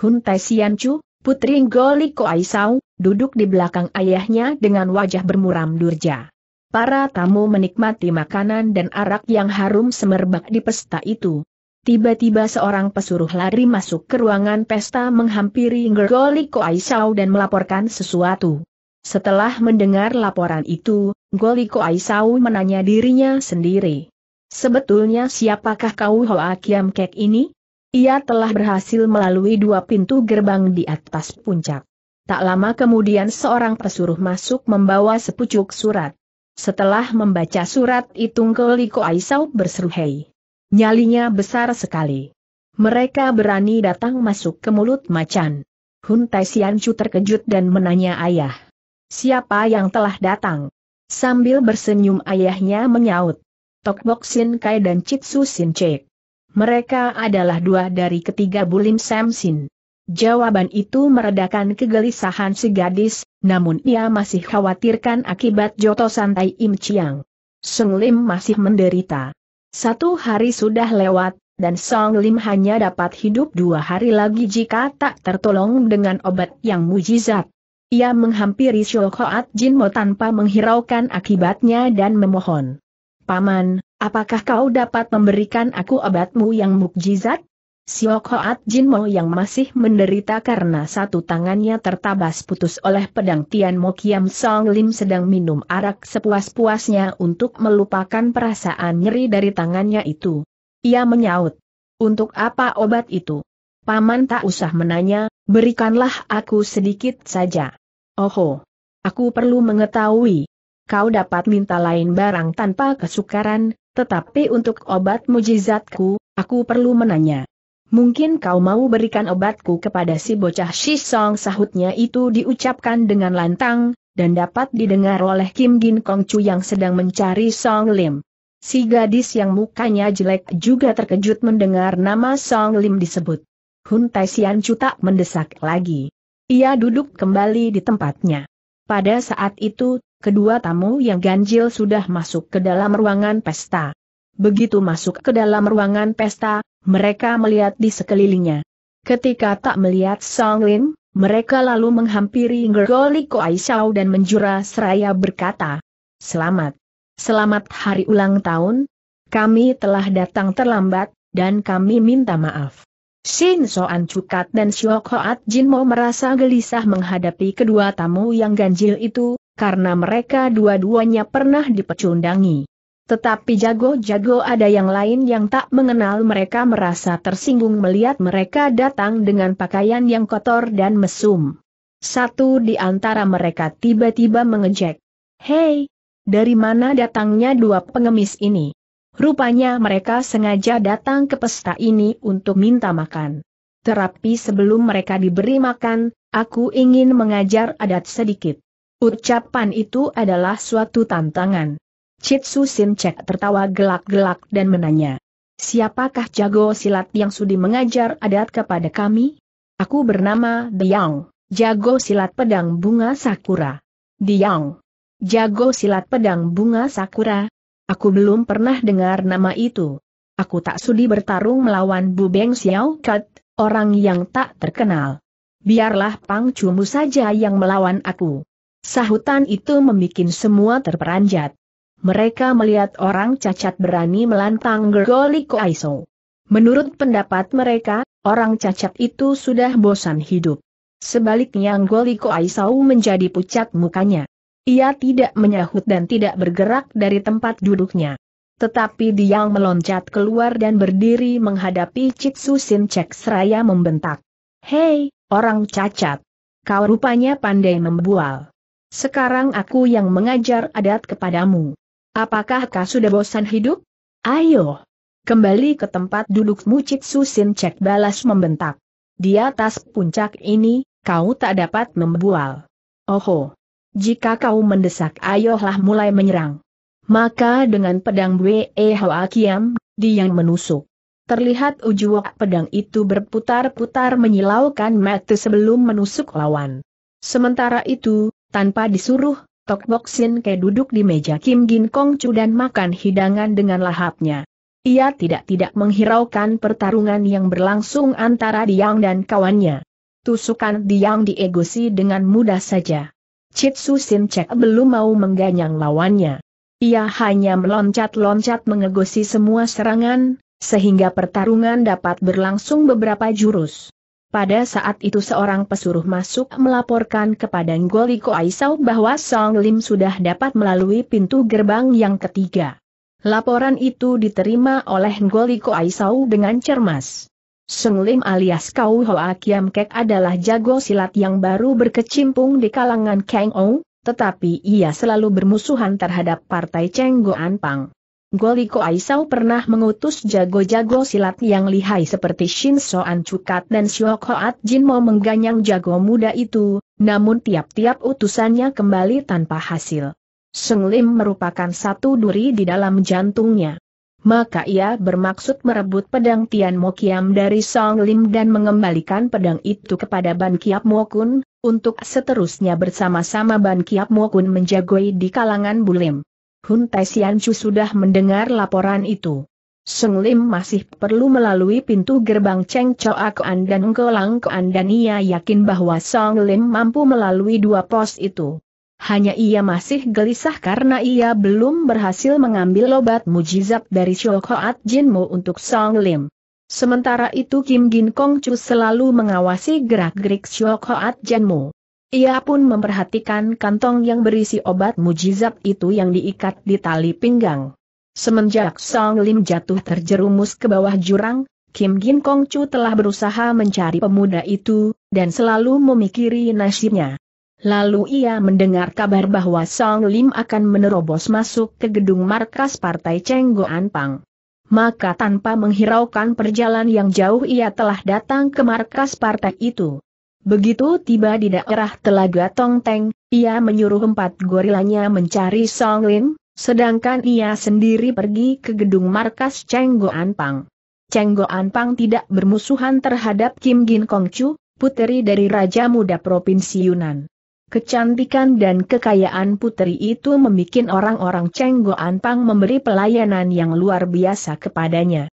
Hun Tai Sian Chu, putri Goli Aisau, duduk di belakang ayahnya dengan wajah bermuram durja. Para tamu menikmati makanan dan arak yang harum semerbak di pesta itu. Tiba-tiba seorang pesuruh lari masuk ke ruangan pesta menghampiri Goliko Aisau dan melaporkan sesuatu. Setelah mendengar laporan itu, Goliko Aisau menanya dirinya sendiri. Sebetulnya siapakah kau Hoa Kiam Kek ini? Ia telah berhasil melalui dua pintu gerbang di atas puncak. Tak lama kemudian seorang pesuruh masuk membawa sepucuk surat. Setelah membaca surat itu Liko Aisau berseru hei. Nyalinya besar sekali. Mereka berani datang masuk ke mulut macan. Hun Tai terkejut dan menanya ayah. Siapa yang telah datang? Sambil bersenyum ayahnya menyaut. Bok Sin Kai dan Chitsu Sin Mereka adalah dua dari ketiga Bulim Samsin. Jawaban itu meredakan kegelisahan si gadis, namun ia masih khawatirkan akibat joto santai Im Chiang. Song Lim masih menderita. Satu hari sudah lewat, dan Song Lim hanya dapat hidup dua hari lagi jika tak tertolong dengan obat yang mujizat. Ia menghampiri Shul Jinmo tanpa menghiraukan akibatnya dan memohon. Paman, apakah kau dapat memberikan aku obatmu yang mukjizat? Siokhoat Jinmo Jin Mo yang masih menderita karena satu tangannya tertabas putus oleh pedang Tian Mo Kiam Song Lim sedang minum arak sepuas-puasnya untuk melupakan perasaan nyeri dari tangannya itu. Ia menyaut. Untuk apa obat itu? Paman tak usah menanya, berikanlah aku sedikit saja. Oho! Aku perlu mengetahui. Kau dapat minta lain barang tanpa kesukaran, tetapi untuk obat mujizatku, aku perlu menanya. Mungkin kau mau berikan obatku kepada si bocah Shisong sahutnya itu diucapkan dengan lantang, dan dapat didengar oleh Kim Gin Kong Chu yang sedang mencari Song Lim. Si gadis yang mukanya jelek juga terkejut mendengar nama Song Lim disebut. Hun Tai Sian Chu tak mendesak lagi. Ia duduk kembali di tempatnya. Pada saat itu, kedua tamu yang ganjil sudah masuk ke dalam ruangan pesta. Begitu masuk ke dalam ruangan pesta, mereka melihat di sekelilingnya. Ketika tak melihat Song Lin, mereka lalu menghampiri Ngergoli Koai dan menjura seraya berkata, Selamat. Selamat hari ulang tahun. Kami telah datang terlambat, dan kami minta maaf. Shin Soan Cukat dan Shio Hoat Jin Mo merasa gelisah menghadapi kedua tamu yang ganjil itu, karena mereka dua-duanya pernah dipecundangi. Tetapi jago-jago ada yang lain yang tak mengenal mereka merasa tersinggung melihat mereka datang dengan pakaian yang kotor dan mesum. Satu di antara mereka tiba-tiba mengejek. Hei, dari mana datangnya dua pengemis ini? Rupanya mereka sengaja datang ke pesta ini untuk minta makan. Terapi sebelum mereka diberi makan, aku ingin mengajar adat sedikit. Ucapan itu adalah suatu tantangan. Chitsu Sim Cek tertawa gelak-gelak dan menanya. Siapakah jago silat yang sudi mengajar adat kepada kami? Aku bernama Diang, jago silat pedang bunga sakura. Diang, jago silat pedang bunga sakura. Aku belum pernah dengar nama itu. Aku tak sudi bertarung melawan Bu Beng Xiao Kat, orang yang tak terkenal. Biarlah Pang Cumu saja yang melawan aku. Sahutan itu membuat semua terperanjat mereka melihat orang cacat berani melantang Gergoli Koaiso. Menurut pendapat mereka, orang cacat itu sudah bosan hidup. Sebaliknya Gergoli Koaiso menjadi pucat mukanya. Ia tidak menyahut dan tidak bergerak dari tempat duduknya. Tetapi dia meloncat keluar dan berdiri menghadapi Citsu Sin Cek seraya membentak. Hei, orang cacat! Kau rupanya pandai membual. Sekarang aku yang mengajar adat kepadamu. Apakah kau sudah bosan hidup? Ayo! Kembali ke tempat dudukmu Cik Susin Cek balas membentak. Di atas puncak ini, kau tak dapat membual. Oho! Jika kau mendesak ayolah mulai menyerang. Maka dengan pedang Wei Hoa Kiam, dia menusuk. Terlihat ujung pedang itu berputar-putar menyilaukan mata sebelum menusuk lawan. Sementara itu, tanpa disuruh, Tok Bok Sin Ke duduk di meja Kim Gin Kong Chu dan makan hidangan dengan lahapnya. Ia tidak-tidak menghiraukan pertarungan yang berlangsung antara Diang dan kawannya. Tusukan Diang diegosi dengan mudah saja. Chit Su Sin Cek belum mau mengganyang lawannya. Ia hanya meloncat-loncat mengegosi semua serangan, sehingga pertarungan dapat berlangsung beberapa jurus. Pada saat itu seorang pesuruh masuk melaporkan kepada Ngoli Aisau bahwa Song Lim sudah dapat melalui pintu gerbang yang ketiga. Laporan itu diterima oleh Ngoli Aisau dengan cermas. Song Lim alias Kau Hoa Kiam Kek adalah jago silat yang baru berkecimpung di kalangan Kang Ong, tetapi ia selalu bermusuhan terhadap partai Cheng Goan Pang. Goliko Aisau pernah mengutus jago-jago silat yang lihai seperti Shin Soan Cukat dan Shoko Hoat Jin mau mengganyang jago muda itu, namun tiap-tiap utusannya kembali tanpa hasil. Seng Lim merupakan satu duri di dalam jantungnya. Maka ia bermaksud merebut pedang Tian Mo Kiam dari Song Lim dan mengembalikan pedang itu kepada Ban Kiap Mo Kun, untuk seterusnya bersama-sama Ban Kiap Mo Kun menjagoi di kalangan Bulim. Hun Tai Chu sudah mendengar laporan itu. Seng Lim masih perlu melalui pintu gerbang Cheng Choa Akuan dan Ngkolang Kuan dan ia yakin bahwa Song Lim mampu melalui dua pos itu. Hanya ia masih gelisah karena ia belum berhasil mengambil obat mujizat dari Shulkoat Jinmu untuk Song Lim. Sementara itu Kim Gin Kong Chu selalu mengawasi gerak-gerik Shulkoat Jinmu. Ia pun memperhatikan kantong yang berisi obat mujizat itu yang diikat di tali pinggang. Semenjak Song Lim jatuh terjerumus ke bawah jurang, Kim Gin Kong Chu telah berusaha mencari pemuda itu, dan selalu memikiri nasibnya. Lalu ia mendengar kabar bahwa Song Lim akan menerobos masuk ke gedung markas partai Cheng Go Anpang. Maka tanpa menghiraukan perjalanan yang jauh ia telah datang ke markas partai itu. Begitu tiba di daerah Telaga Tongteng, ia menyuruh empat gorilanya mencari Song Lin, sedangkan ia sendiri pergi ke gedung markas Cheng Goan Pang. Cheng Pang tidak bermusuhan terhadap Kim Gin Kong Chu, puteri dari Raja Muda Provinsi Yunan. Kecantikan dan kekayaan puteri itu membuat orang-orang Cheng Pang memberi pelayanan yang luar biasa kepadanya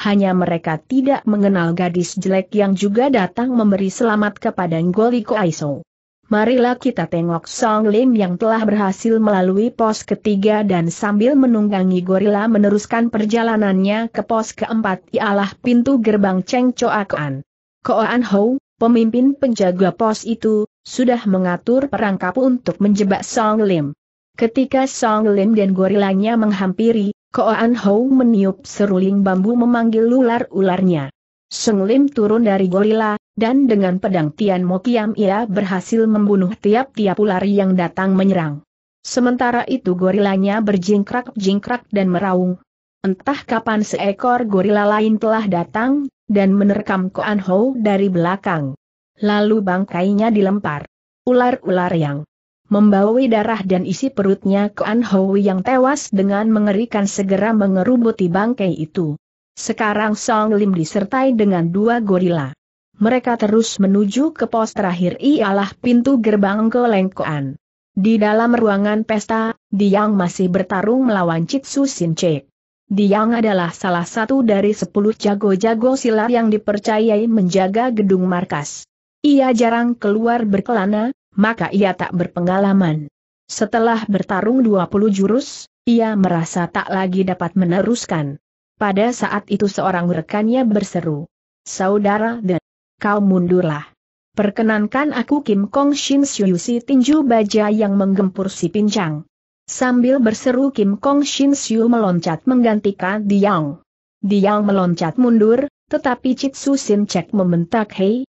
hanya mereka tidak mengenal gadis jelek yang juga datang memberi selamat kepada Ngoliko Aiso. Marilah kita tengok Song Lim yang telah berhasil melalui pos ketiga dan sambil menunggangi gorila meneruskan perjalanannya ke pos keempat ialah pintu gerbang Cheng Choakoan. Koan Hou, pemimpin penjaga pos itu, sudah mengatur perangkap untuk menjebak Song Lim. Ketika Song Lim dan gorilanya menghampiri, Koan Hou meniup seruling bambu memanggil ular-ularnya. Seng Lim turun dari gorila, dan dengan pedang Tian Mo ia berhasil membunuh tiap-tiap ular yang datang menyerang. Sementara itu gorilanya berjingkrak-jingkrak dan meraung. Entah kapan seekor gorila lain telah datang, dan menerkam Koan Hou dari belakang. Lalu bangkainya dilempar. Ular-ular yang membawa darah dan isi perutnya ke An Hui yang tewas dengan mengerikan segera mengerubuti bangkai itu. Sekarang Song Lim disertai dengan dua gorila. Mereka terus menuju ke pos terakhir ialah pintu gerbang Lengkoan. Di dalam ruangan pesta, Diang masih bertarung melawan Chitsu Sin Cek. Diang adalah salah satu dari sepuluh jago-jago silat yang dipercayai menjaga gedung markas. Ia jarang keluar berkelana, maka ia tak berpengalaman. Setelah bertarung 20 jurus, ia merasa tak lagi dapat meneruskan. Pada saat itu seorang rekannya berseru, Saudara De, kau mundurlah. Perkenankan aku Kim Kong Shin Siu si tinju baja yang menggempur si pincang. Sambil berseru Kim Kong Shin Siu meloncat menggantikan Diang. Diang meloncat mundur, tetapi Chit Su Sin Cek membentak Hei,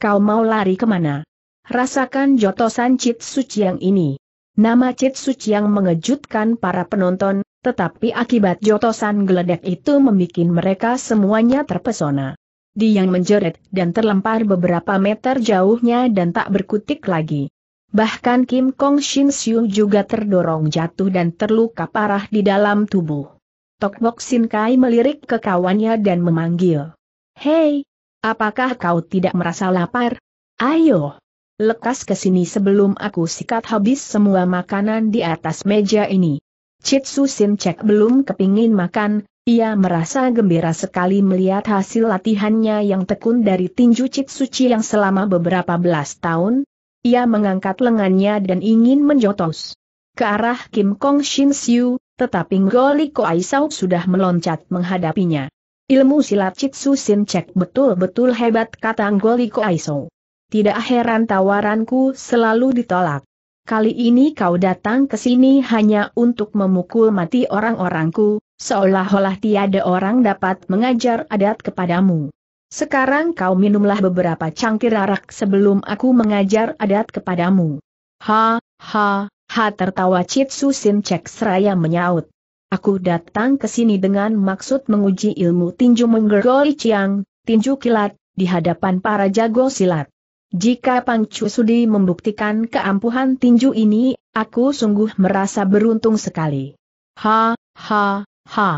kau mau lari kemana? rasakan jotosan Cit Suciang ini. Nama Cit Suciang mengejutkan para penonton, tetapi akibat jotosan geledek itu membuat mereka semuanya terpesona. Dia menjerit dan terlempar beberapa meter jauhnya dan tak berkutik lagi. Bahkan Kim Kong Shin Siu juga terdorong jatuh dan terluka parah di dalam tubuh. Tok Bok Sin Kai melirik ke kawannya dan memanggil. Hei, apakah kau tidak merasa lapar? Ayo! lekas ke sini sebelum aku sikat habis semua makanan di atas meja ini. Chitsu Sin Cek belum kepingin makan, ia merasa gembira sekali melihat hasil latihannya yang tekun dari tinju Chitsu Chi yang selama beberapa belas tahun. Ia mengangkat lengannya dan ingin menjotos ke arah Kim Kong Shin Siu, tetapi Ngoli Ko Aisau sudah meloncat menghadapinya. Ilmu silat Chitsu Sin Cek betul-betul hebat kata Ngoli Ko Aisau tidak heran tawaranku selalu ditolak. Kali ini kau datang ke sini hanya untuk memukul mati orang-orangku, seolah-olah tiada orang dapat mengajar adat kepadamu. Sekarang kau minumlah beberapa cangkir arak sebelum aku mengajar adat kepadamu. Ha, ha, ha tertawa Chitsu Sin Cek seraya menyaut. Aku datang ke sini dengan maksud menguji ilmu tinju menggergoi ciang, tinju kilat, di hadapan para jago silat. Jika Pangcu Sudi membuktikan keampuhan tinju ini, aku sungguh merasa beruntung sekali. Ha, ha, ha.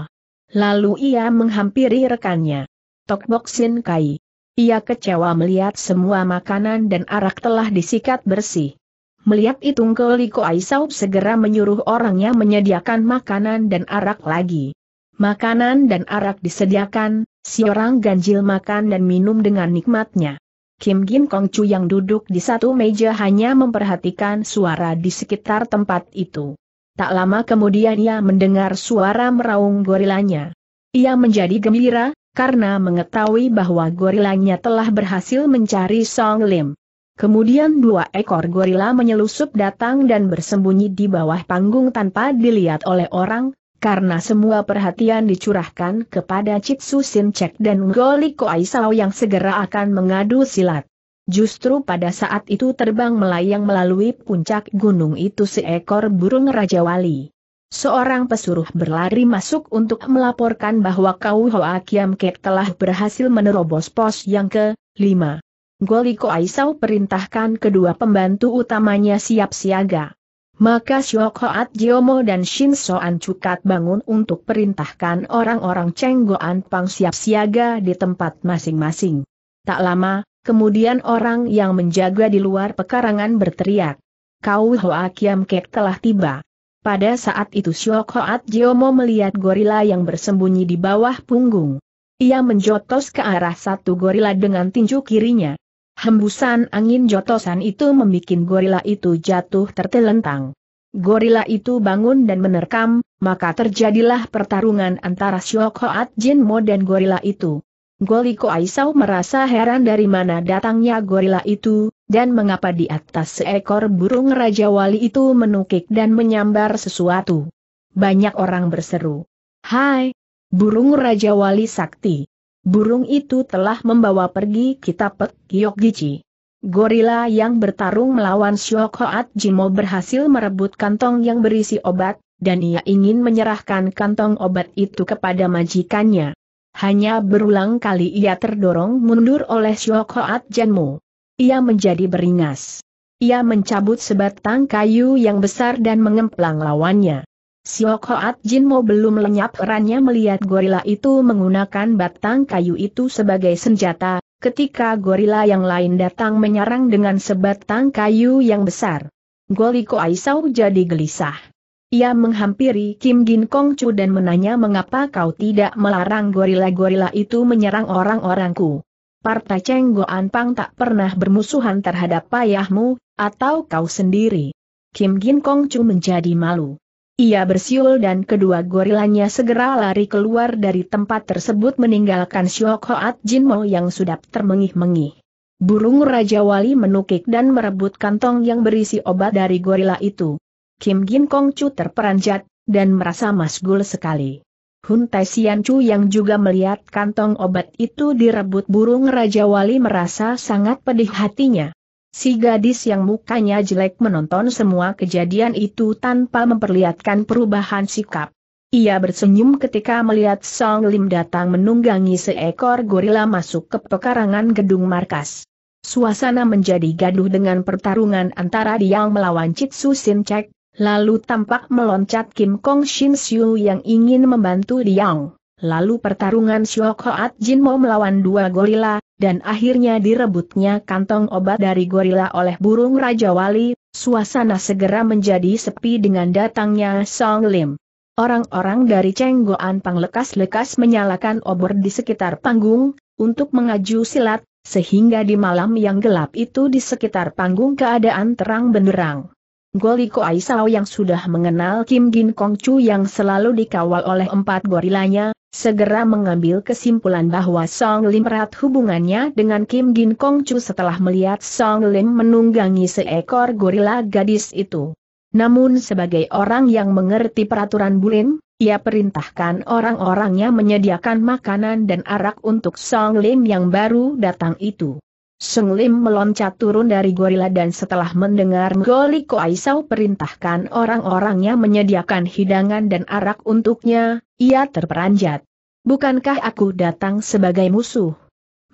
Lalu ia menghampiri rekannya. Bok Sin Kai. Ia kecewa melihat semua makanan dan arak telah disikat bersih. Melihat itu Liko Aisau segera menyuruh orangnya menyediakan makanan dan arak lagi. Makanan dan arak disediakan, si orang ganjil makan dan minum dengan nikmatnya. Kim Gin Kong Chu yang duduk di satu meja hanya memperhatikan suara di sekitar tempat itu. Tak lama kemudian ia mendengar suara meraung gorilanya. Ia menjadi gembira, karena mengetahui bahwa gorilanya telah berhasil mencari Song Lim. Kemudian dua ekor gorila menyelusup datang dan bersembunyi di bawah panggung tanpa dilihat oleh orang, karena semua perhatian dicurahkan kepada Chitsu Sincek dan Goliko Aisao yang segera akan mengadu silat. Justru pada saat itu terbang melayang melalui puncak gunung itu seekor burung Raja Wali. Seorang pesuruh berlari masuk untuk melaporkan bahwa Kau Hoa Kiam Kek telah berhasil menerobos pos yang ke-5. Goliko Aisau perintahkan kedua pembantu utamanya siap siaga. Maka Shok Hoat Jiomo dan Shin Soan Cukat bangun untuk perintahkan orang-orang Cenggoan Pang siap siaga di tempat masing-masing. Tak lama, kemudian orang yang menjaga di luar pekarangan berteriak. Kau Hoa Kiam Kek telah tiba. Pada saat itu Shok Hoat Jiomo melihat gorila yang bersembunyi di bawah punggung. Ia menjotos ke arah satu gorila dengan tinju kirinya. Hembusan angin jotosan itu membuat gorila itu jatuh tertelentang. Gorila itu bangun dan menerkam, maka terjadilah pertarungan antara Syok Hoat Mo dan gorila itu. Goliko Aisau merasa heran dari mana datangnya gorila itu, dan mengapa di atas seekor burung Raja Wali itu menukik dan menyambar sesuatu. Banyak orang berseru. Hai, burung Raja Wali Sakti. Burung itu telah membawa pergi kitab Pek Giok Gici. Gorila yang bertarung melawan Syok Hoat Jimo berhasil merebut kantong yang berisi obat, dan ia ingin menyerahkan kantong obat itu kepada majikannya. Hanya berulang kali ia terdorong mundur oleh Syok Hoat Jimo. Ia menjadi beringas. Ia mencabut sebatang kayu yang besar dan mengemplang lawannya. Siok Hoat Jinmo belum lenyap erannya melihat gorila itu menggunakan batang kayu itu sebagai senjata, ketika gorila yang lain datang menyerang dengan sebatang kayu yang besar. Goliko Aisau jadi gelisah. Ia menghampiri Kim Gin Kong Chu dan menanya mengapa kau tidak melarang gorila-gorila itu menyerang orang-orangku. Partai Cheng Pang tak pernah bermusuhan terhadap payahmu, atau kau sendiri. Kim Gin Kong Chu menjadi malu. Ia bersiul dan kedua gorilanya segera lari keluar dari tempat tersebut meninggalkan Syok at Jin Mo yang sudah termengih-mengih. Burung Raja Wali menukik dan merebut kantong yang berisi obat dari gorila itu. Kim Gin Kong Chu terperanjat, dan merasa masgul sekali. Hun Tai Sian Chu yang juga melihat kantong obat itu direbut burung Raja Wali merasa sangat pedih hatinya. Si gadis yang mukanya jelek menonton semua kejadian itu tanpa memperlihatkan perubahan sikap. Ia bersenyum ketika melihat Song Lim datang menunggangi seekor gorila masuk ke pekarangan gedung markas. Suasana menjadi gaduh dengan pertarungan antara Diang melawan Chitsu Su Sin Chek, lalu tampak meloncat Kim Kong Shin Siu yang ingin membantu Diang. Lalu pertarungan Syokoat Hoat Jin mau melawan dua gorila, dan akhirnya direbutnya kantong obat dari gorila oleh burung Raja Wali, suasana segera menjadi sepi dengan datangnya Song Lim. Orang-orang dari Cenggoan Pang lekas-lekas menyalakan obor di sekitar panggung, untuk mengaju silat, sehingga di malam yang gelap itu di sekitar panggung keadaan terang benderang. Goliko Aisao yang sudah mengenal Kim Gin Kong Chu yang selalu dikawal oleh empat gorilanya, segera mengambil kesimpulan bahwa Song Lim erat hubungannya dengan Kim Gin Kong Chu setelah melihat Song Lim menunggangi seekor gorila gadis itu. Namun sebagai orang yang mengerti peraturan bulin, ia perintahkan orang-orangnya menyediakan makanan dan arak untuk Song Lim yang baru datang itu. Seng Lim meloncat turun dari gorila dan setelah mendengar Goli Aisau perintahkan orang-orangnya menyediakan hidangan dan arak untuknya, ia terperanjat. Bukankah aku datang sebagai musuh?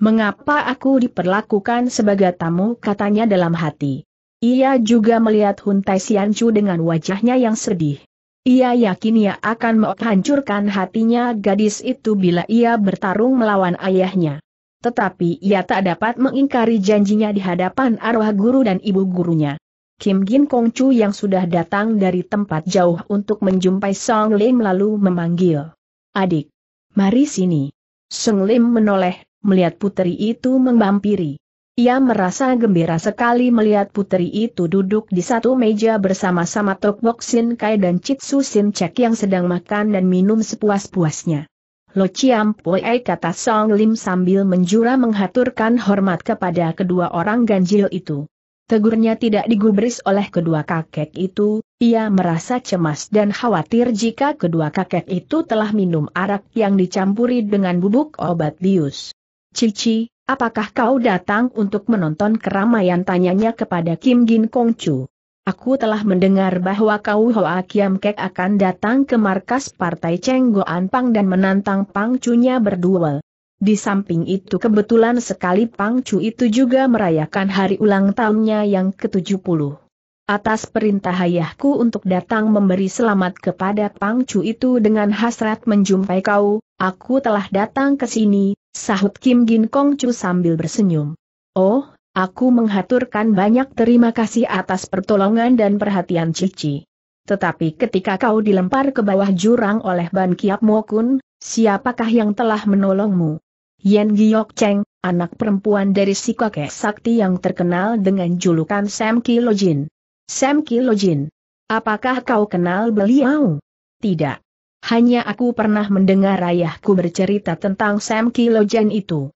Mengapa aku diperlakukan sebagai tamu katanya dalam hati. Ia juga melihat Hun Tai Sianchu dengan wajahnya yang sedih. Ia yakin ia akan menghancurkan hatinya gadis itu bila ia bertarung melawan ayahnya. Tetapi ia tak dapat mengingkari janjinya di hadapan arwah guru dan ibu gurunya. Kim Gin Kong Chu yang sudah datang dari tempat jauh untuk menjumpai Song Lim lalu memanggil. Adik, mari sini. Song Lim menoleh, melihat putri itu membampiri. Ia merasa gembira sekali melihat putri itu duduk di satu meja bersama-sama Tok Bok Kai dan Chit Su Sin Chek yang sedang makan dan minum sepuas-puasnya. Lo Chiam Poe kata Song Lim sambil menjura menghaturkan hormat kepada kedua orang ganjil itu. Tegurnya tidak digubris oleh kedua kakek itu, ia merasa cemas dan khawatir jika kedua kakek itu telah minum arak yang dicampuri dengan bubuk obat bius. Cici, apakah kau datang untuk menonton keramaian tanyanya kepada Kim Gin Kong Chu? Aku telah mendengar bahwa kau Hoa Kiam Kek akan datang ke markas partai Cheng Goan Pang dan menantang Pang Cunya berduel. Di samping itu kebetulan sekali Pang Chu itu juga merayakan hari ulang tahunnya yang ke-70. Atas perintah ayahku untuk datang memberi selamat kepada Pang Chu itu dengan hasrat menjumpai kau, aku telah datang ke sini, sahut Kim Gin Kong Chu sambil bersenyum. Oh, Aku menghaturkan banyak terima kasih atas pertolongan dan perhatian Cici. Tetapi ketika kau dilempar ke bawah jurang oleh Ban Kiap Mokun, siapakah yang telah menolongmu? Yen Giok Cheng, anak perempuan dari si kakek sakti yang terkenal dengan julukan Sam Kilojin. Sam Kilojin, apakah kau kenal beliau? Tidak. Hanya aku pernah mendengar ayahku bercerita tentang Sam Kilojin itu.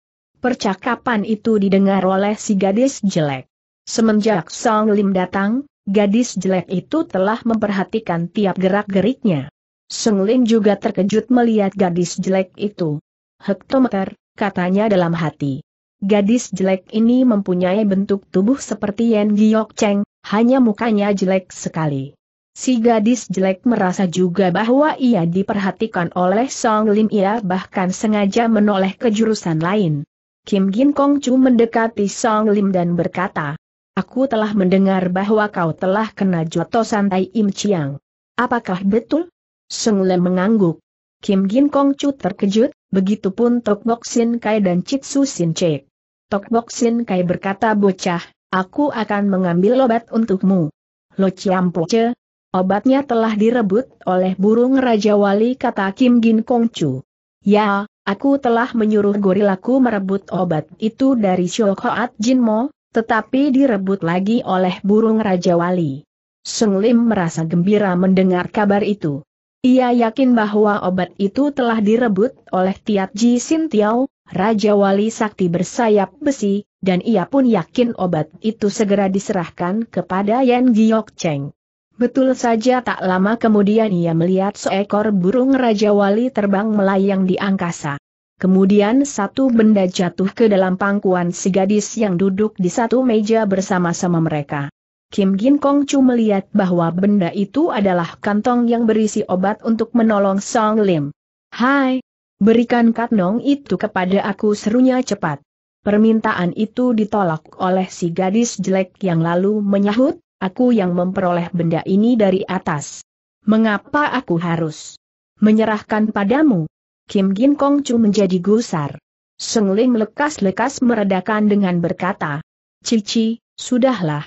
Percakapan itu didengar oleh si gadis jelek. Semenjak Song Lim datang, gadis jelek itu telah memperhatikan tiap gerak-geriknya. Song Lim juga terkejut melihat gadis jelek itu. Hektometer, katanya dalam hati. Gadis jelek ini mempunyai bentuk tubuh seperti Yen Giok Cheng, hanya mukanya jelek sekali. Si gadis jelek merasa juga bahwa ia diperhatikan oleh Song Lim ia bahkan sengaja menoleh ke jurusan lain. Kim Gin Kong Chu mendekati Song Lim dan berkata, Aku telah mendengar bahwa kau telah kena joto santai Im Chiang. Apakah betul? Song Lim mengangguk. Kim Gin Kong Chu terkejut, begitupun Tok Bok Sin Kai dan Chit Su Sin Chek. Tok Bok Sin Kai berkata bocah, aku akan mengambil obat untukmu. Lo Chiam Po Che, Obatnya telah direbut oleh burung Raja Wali kata Kim Gin Kong Chu. Ya, Aku telah menyuruh gorilaku merebut obat itu dari Shokhoat Jinmo, tetapi direbut lagi oleh burung Raja Wali. Sung Lim merasa gembira mendengar kabar itu. Ia yakin bahwa obat itu telah direbut oleh Tiat Ji Sin Tiao, Raja Wali Sakti bersayap besi, dan ia pun yakin obat itu segera diserahkan kepada Yan Giok Cheng. Betul saja tak lama kemudian ia melihat seekor burung Raja Wali terbang melayang di angkasa. Kemudian satu benda jatuh ke dalam pangkuan si gadis yang duduk di satu meja bersama-sama mereka. Kim Gin Kong Chu melihat bahwa benda itu adalah kantong yang berisi obat untuk menolong Song Lim. Hai, berikan kantong itu kepada aku serunya cepat. Permintaan itu ditolak oleh si gadis jelek yang lalu menyahut, aku yang memperoleh benda ini dari atas. Mengapa aku harus menyerahkan padamu? Kim Gin Kong Chu menjadi gusar. Seng Ling lekas-lekas meredakan dengan berkata, Cici, sudahlah.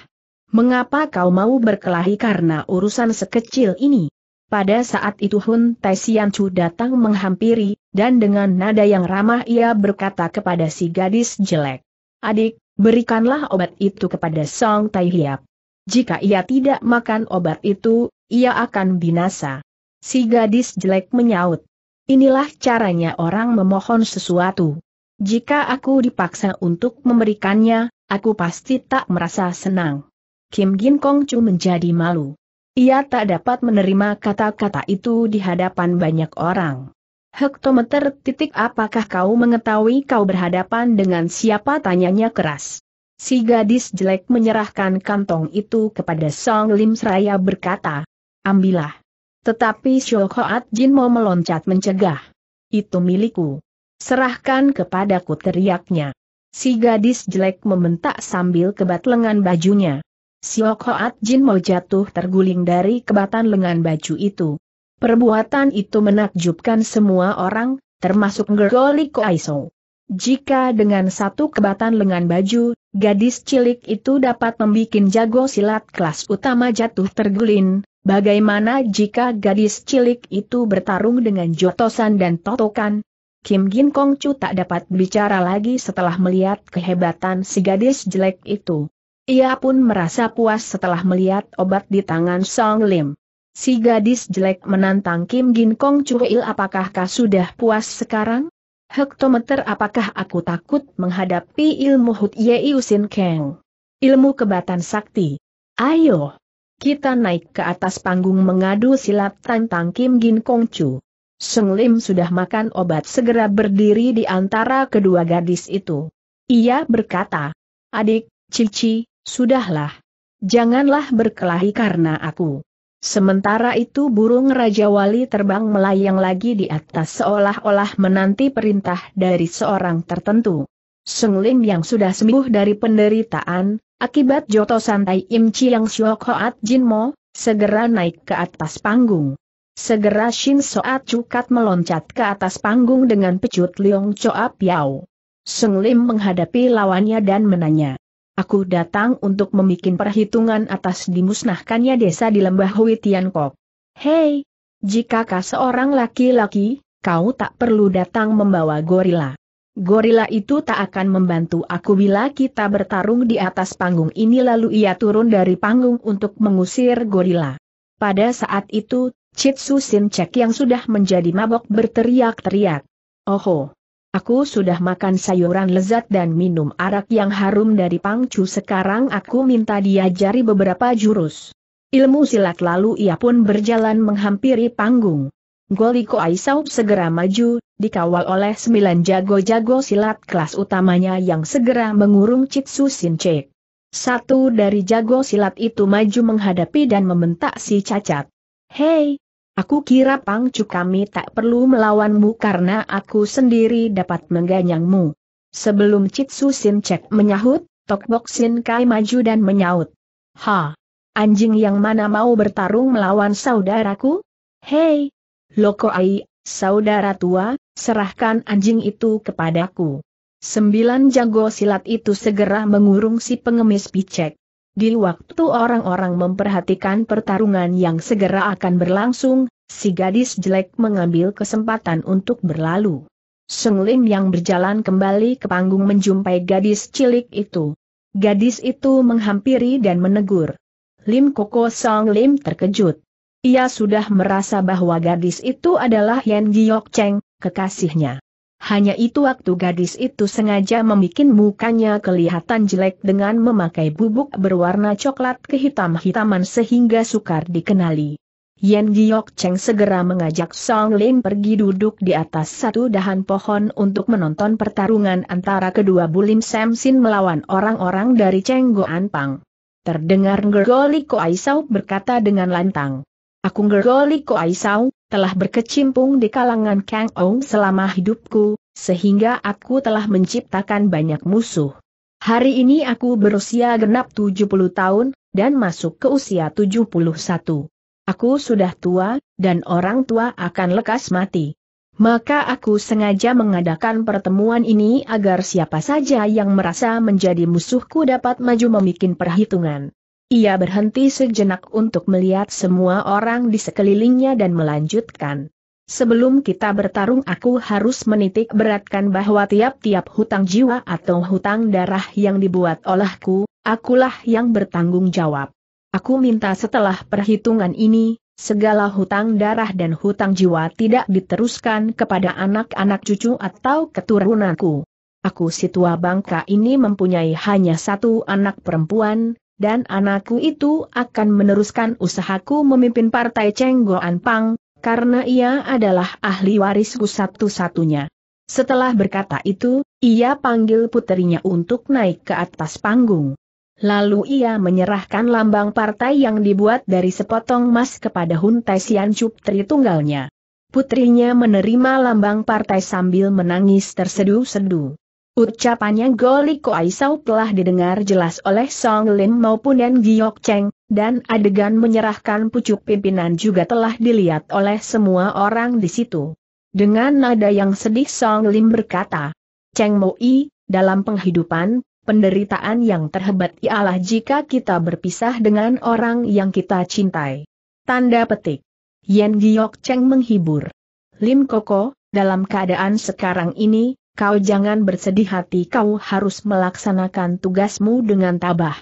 Mengapa kau mau berkelahi karena urusan sekecil ini? Pada saat itu Hun Tai Sian Chu datang menghampiri, dan dengan nada yang ramah ia berkata kepada si gadis jelek. Adik, berikanlah obat itu kepada Song Tai Hiap. Jika ia tidak makan obat itu, ia akan binasa. Si gadis jelek menyaut. Inilah caranya orang memohon sesuatu. Jika aku dipaksa untuk memberikannya, aku pasti tak merasa senang. Kim Gin Kong Chu menjadi malu. Ia tak dapat menerima kata-kata itu di hadapan banyak orang. Hektometer titik apakah kau mengetahui kau berhadapan dengan siapa tanyanya keras. Si gadis jelek menyerahkan kantong itu kepada Song Lim Seraya berkata, ambillah. Tetapi Syo Jin mau meloncat mencegah. Itu milikku. Serahkan kepadaku teriaknya. Si gadis jelek membentak sambil kebat lengan bajunya. Syo Jin mau jatuh terguling dari kebatan lengan baju itu. Perbuatan itu menakjubkan semua orang, termasuk Ngergoli Koaiso. Jika dengan satu kebatan lengan baju, gadis cilik itu dapat membuat jago silat kelas utama jatuh tergulin, bagaimana jika gadis cilik itu bertarung dengan jotosan dan totokan? Kim Gin Kong Chu tak dapat bicara lagi setelah melihat kehebatan si gadis jelek itu. Ia pun merasa puas setelah melihat obat di tangan Song Lim. Si gadis jelek menantang Kim Gin Kong Chu Il apakah kau sudah puas sekarang? Hektometer apakah aku takut menghadapi ilmu Hut Yeusin Kang? Ilmu kebatan sakti. Ayo! Kita naik ke atas panggung mengadu silat tantang Kim Gin Kong Chu. Seng Lim sudah makan obat segera berdiri di antara kedua gadis itu. Ia berkata, Adik, Cici, sudahlah. Janganlah berkelahi karena aku. Sementara itu burung Raja Wali terbang melayang lagi di atas seolah-olah menanti perintah dari seorang tertentu. Seng Lim yang sudah sembuh dari penderitaan, akibat Joto Santai Im Chiang Syok Hoat Jin Mo, segera naik ke atas panggung. Segera Shin Soat Cukat meloncat ke atas panggung dengan pecut Leong Choa Piao. Seng Lim menghadapi lawannya dan menanya, Aku datang untuk membuat perhitungan atas dimusnahkannya desa di lembah Hui Tiankok. Hei, jika kau seorang laki-laki, kau tak perlu datang membawa gorila. Gorila itu tak akan membantu aku bila kita bertarung di atas panggung ini lalu ia turun dari panggung untuk mengusir gorila. Pada saat itu, Chitsu Sin Cek yang sudah menjadi mabok berteriak-teriak. Oho, Aku sudah makan sayuran lezat dan minum arak yang harum dari pangcu sekarang aku minta diajari beberapa jurus. Ilmu silat lalu ia pun berjalan menghampiri panggung. Goliko Aisau segera maju, dikawal oleh sembilan jago-jago silat kelas utamanya yang segera mengurung Chitsu Sincek. Satu dari jago silat itu maju menghadapi dan membentak si cacat. Hei, Aku kira pangcu kami tak perlu melawanmu karena aku sendiri dapat mengganyangmu. Sebelum Citsu Sin Cek menyahut, Tok Bok Sin Kai maju dan menyaut. Ha! Anjing yang mana mau bertarung melawan saudaraku? Hei! Loko Ai, saudara tua, serahkan anjing itu kepadaku. Sembilan jago silat itu segera mengurung si pengemis picek. Di waktu orang-orang memperhatikan pertarungan yang segera akan berlangsung, si gadis jelek mengambil kesempatan untuk berlalu. Seng Lim yang berjalan kembali ke panggung menjumpai gadis cilik itu. Gadis itu menghampiri dan menegur. Lim Koko Song Lim terkejut. Ia sudah merasa bahwa gadis itu adalah Yan Giok Cheng, kekasihnya. Hanya itu waktu gadis itu sengaja membuat mukanya kelihatan jelek dengan memakai bubuk berwarna coklat kehitam-hitaman sehingga sukar dikenali. Yen Giok Cheng segera mengajak Song Lin pergi duduk di atas satu dahan pohon untuk menonton pertarungan antara kedua Bulim Sam Sin melawan orang-orang dari Cheng Goan Pang. Terdengar Ngergoli Aisau berkata dengan lantang. Aku Ngergoli Aisau telah berkecimpung di kalangan Kang Ou selama hidupku, sehingga aku telah menciptakan banyak musuh. Hari ini aku berusia genap 70 tahun, dan masuk ke usia 71. Aku sudah tua, dan orang tua akan lekas mati. Maka aku sengaja mengadakan pertemuan ini agar siapa saja yang merasa menjadi musuhku dapat maju memikin perhitungan. Ia berhenti sejenak untuk melihat semua orang di sekelilingnya dan melanjutkan. Sebelum kita bertarung aku harus menitik beratkan bahwa tiap-tiap hutang jiwa atau hutang darah yang dibuat olehku, akulah yang bertanggung jawab. Aku minta setelah perhitungan ini, segala hutang darah dan hutang jiwa tidak diteruskan kepada anak-anak cucu atau keturunanku. Aku si tua bangka ini mempunyai hanya satu anak perempuan, dan anakku itu akan meneruskan usahaku memimpin partai Cenggoan Pang, karena ia adalah ahli warisku satu-satunya. Setelah berkata itu, ia panggil putrinya untuk naik ke atas panggung. Lalu ia menyerahkan lambang partai yang dibuat dari sepotong emas kepada Hun Taisian Cup Tri tunggalnya. Putrinya menerima lambang partai sambil menangis terseduh-seduh. Ucapannya Goli Koaisau telah didengar jelas oleh Song Lin maupun Yan Giok Cheng, dan adegan menyerahkan pucuk pimpinan juga telah dilihat oleh semua orang di situ. Dengan nada yang sedih Song Lim berkata, Cheng Moi, dalam penghidupan, penderitaan yang terhebat ialah jika kita berpisah dengan orang yang kita cintai. Tanda petik. Yan Giok Cheng menghibur. Lim Koko, dalam keadaan sekarang ini, kau jangan bersedih hati kau harus melaksanakan tugasmu dengan tabah.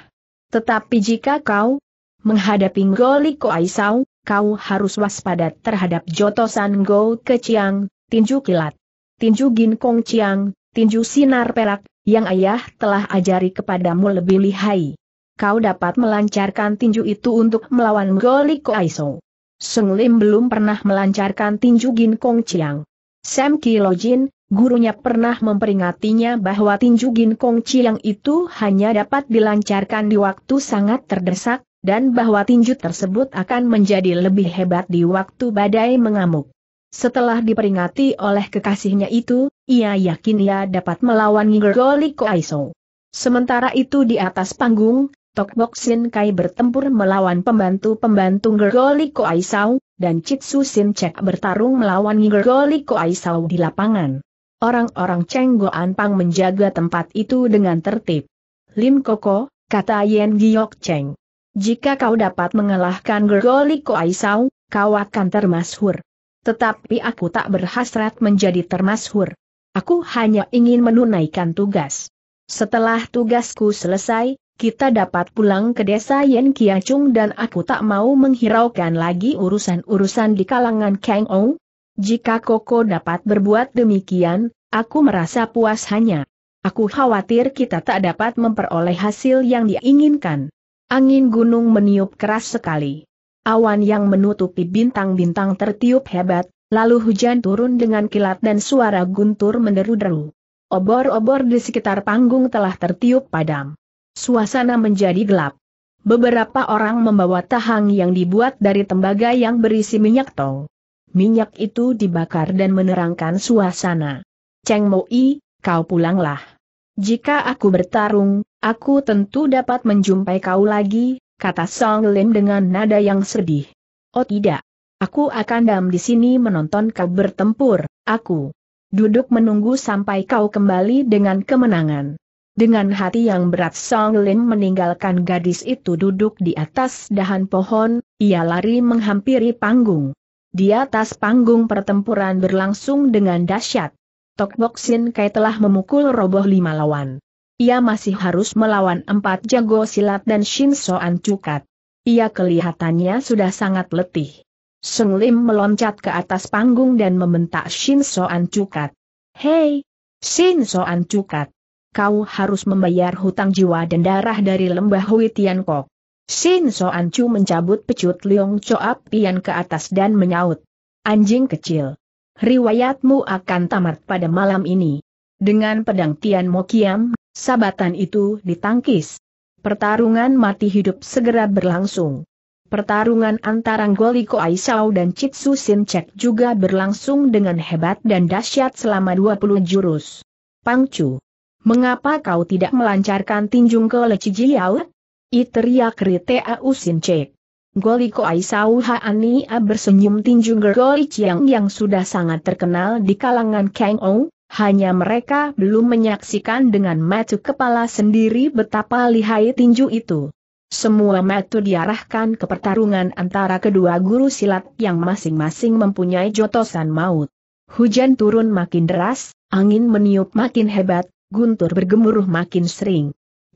Tetapi jika kau menghadapi Ngoliko Aisau, kau harus waspada terhadap jotosan Go Keciang, tinju kilat, tinju ginkong ciang, tinju sinar perak, yang ayah telah ajari kepadamu lebih lihai. Kau dapat melancarkan tinju itu untuk melawan Ngoliko Aisau. Sung Lim belum pernah melancarkan tinju ginkong ciang. Sam Kilojin, gurunya pernah memperingatinya bahwa tinju gin ginkong yang itu hanya dapat dilancarkan di waktu sangat terdesak, dan bahwa tinju tersebut akan menjadi lebih hebat di waktu badai mengamuk. Setelah diperingati oleh kekasihnya itu, ia yakin ia dapat melawan Ngergoli Koaiso. Sementara itu di atas panggung, Bok Sin Kai bertempur melawan pembantu-pembantu Ngergoli Koaisau, dan Chitsu Sin Cek bertarung melawan Ngergoli Koaisau di lapangan. Orang-orang Chengguan Pang menjaga tempat itu dengan tertib. Lim Koko, kata Yen Giok Cheng. Jika kau dapat mengalahkan Gergoli Aisau, kau akan termasyhur. Tetapi aku tak berhasrat menjadi termasyhur. Aku hanya ingin menunaikan tugas. Setelah tugasku selesai, kita dapat pulang ke desa Yen Kiacung dan aku tak mau menghiraukan lagi urusan-urusan di kalangan Kang Ong. Jika Koko dapat berbuat demikian, aku merasa puas hanya. Aku khawatir kita tak dapat memperoleh hasil yang diinginkan. Angin gunung meniup keras sekali. Awan yang menutupi bintang-bintang tertiup hebat, lalu hujan turun dengan kilat dan suara guntur menderu-deru. Obor-obor di sekitar panggung telah tertiup padam. Suasana menjadi gelap. Beberapa orang membawa tahang yang dibuat dari tembaga yang berisi minyak tong minyak itu dibakar dan menerangkan suasana. Cheng Moi, kau pulanglah. Jika aku bertarung, aku tentu dapat menjumpai kau lagi, kata Song Lim dengan nada yang sedih. Oh tidak. Aku akan dam di sini menonton kau bertempur, aku. Duduk menunggu sampai kau kembali dengan kemenangan. Dengan hati yang berat Song Lim meninggalkan gadis itu duduk di atas dahan pohon, ia lari menghampiri panggung. Di atas panggung pertempuran berlangsung dengan dahsyat. Bok Sin Kai telah memukul roboh lima lawan. Ia masih harus melawan empat jago silat dan Shin Soan Cukat. Ia kelihatannya sudah sangat letih. Seng Lim meloncat ke atas panggung dan membentak Shin Soan Cukat. Hei! Shin Soan Cukat! Kau harus membayar hutang jiwa dan darah dari lembah Hui Tian Kok. Sin Soan Chu mencabut pecut Leong Choap Pian ke atas dan menyaut. Anjing kecil. Riwayatmu akan tamat pada malam ini. Dengan pedang Tian Mokiam, sabatan itu ditangkis. Pertarungan mati hidup segera berlangsung. Pertarungan antara Goliko Aisau dan Chitsu Sin Cek juga berlangsung dengan hebat dan dahsyat selama 20 jurus. Pangcu. Mengapa kau tidak melancarkan tinjung ke Leci Jiao? teriak Ritea Usin Cek. Goliko Aisauha ani bersenyum tinju Goli Chiang yang sudah sangat terkenal di kalangan Kang Ou, hanya mereka belum menyaksikan dengan mata kepala sendiri betapa lihai tinju itu. Semua mata diarahkan ke pertarungan antara kedua guru silat yang masing-masing mempunyai jotosan maut. Hujan turun makin deras, angin meniup makin hebat, guntur bergemuruh makin sering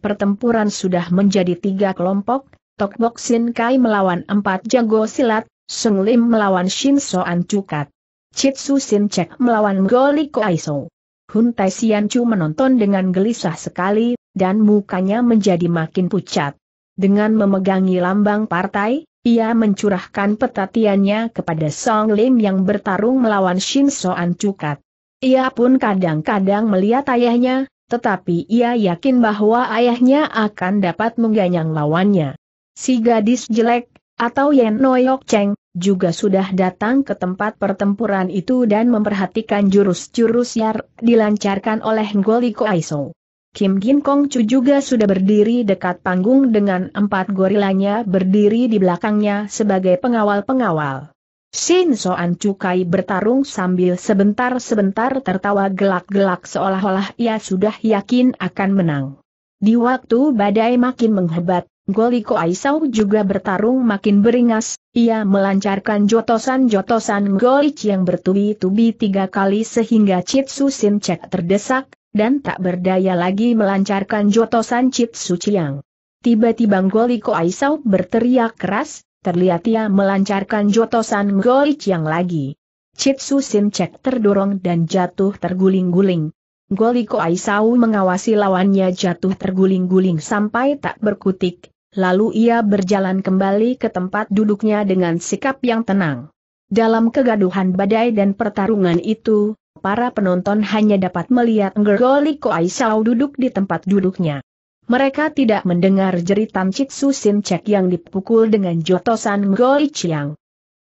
pertempuran sudah menjadi tiga kelompok, Bok Sin Kai melawan empat jago silat, Sung Lim melawan Shin Soan Cukat. Chitsu Sin Cek melawan Goli Aiso. Hun Tai Sian Chu menonton dengan gelisah sekali, dan mukanya menjadi makin pucat. Dengan memegangi lambang partai, ia mencurahkan petatiannya kepada Song Lim yang bertarung melawan Shin Soan Cukat. Ia pun kadang-kadang melihat ayahnya, tetapi ia yakin bahwa ayahnya akan dapat mengganyang lawannya. Si gadis jelek, atau Yen Noyok Cheng, juga sudah datang ke tempat pertempuran itu dan memperhatikan jurus-jurus yang dilancarkan oleh Ngoli Koaiso. Kim Gin Kong Chu juga sudah berdiri dekat panggung dengan empat gorilanya berdiri di belakangnya sebagai pengawal-pengawal. Shin Soan Cukai bertarung sambil sebentar-sebentar tertawa gelak-gelak seolah-olah ia sudah yakin akan menang. Di waktu badai makin menghebat, Goliko Aisau juga bertarung makin beringas, ia melancarkan jotosan-jotosan Golich yang bertubi-tubi tiga kali sehingga Chitsu Sin Cek terdesak, dan tak berdaya lagi melancarkan jotosan Chitsu Chiang. Tiba-tiba Goliko Aisau berteriak keras, terlihat ia melancarkan jotosan Goic yang lagi. Chitsu Sin Cek terdorong dan jatuh terguling-guling. Goliko Aisau mengawasi lawannya jatuh terguling-guling sampai tak berkutik, lalu ia berjalan kembali ke tempat duduknya dengan sikap yang tenang. Dalam kegaduhan badai dan pertarungan itu, para penonton hanya dapat melihat goliko Aisau duduk di tempat duduknya mereka tidak mendengar jeritan Cik Sin Cek yang dipukul dengan jotosan Goi Chiang.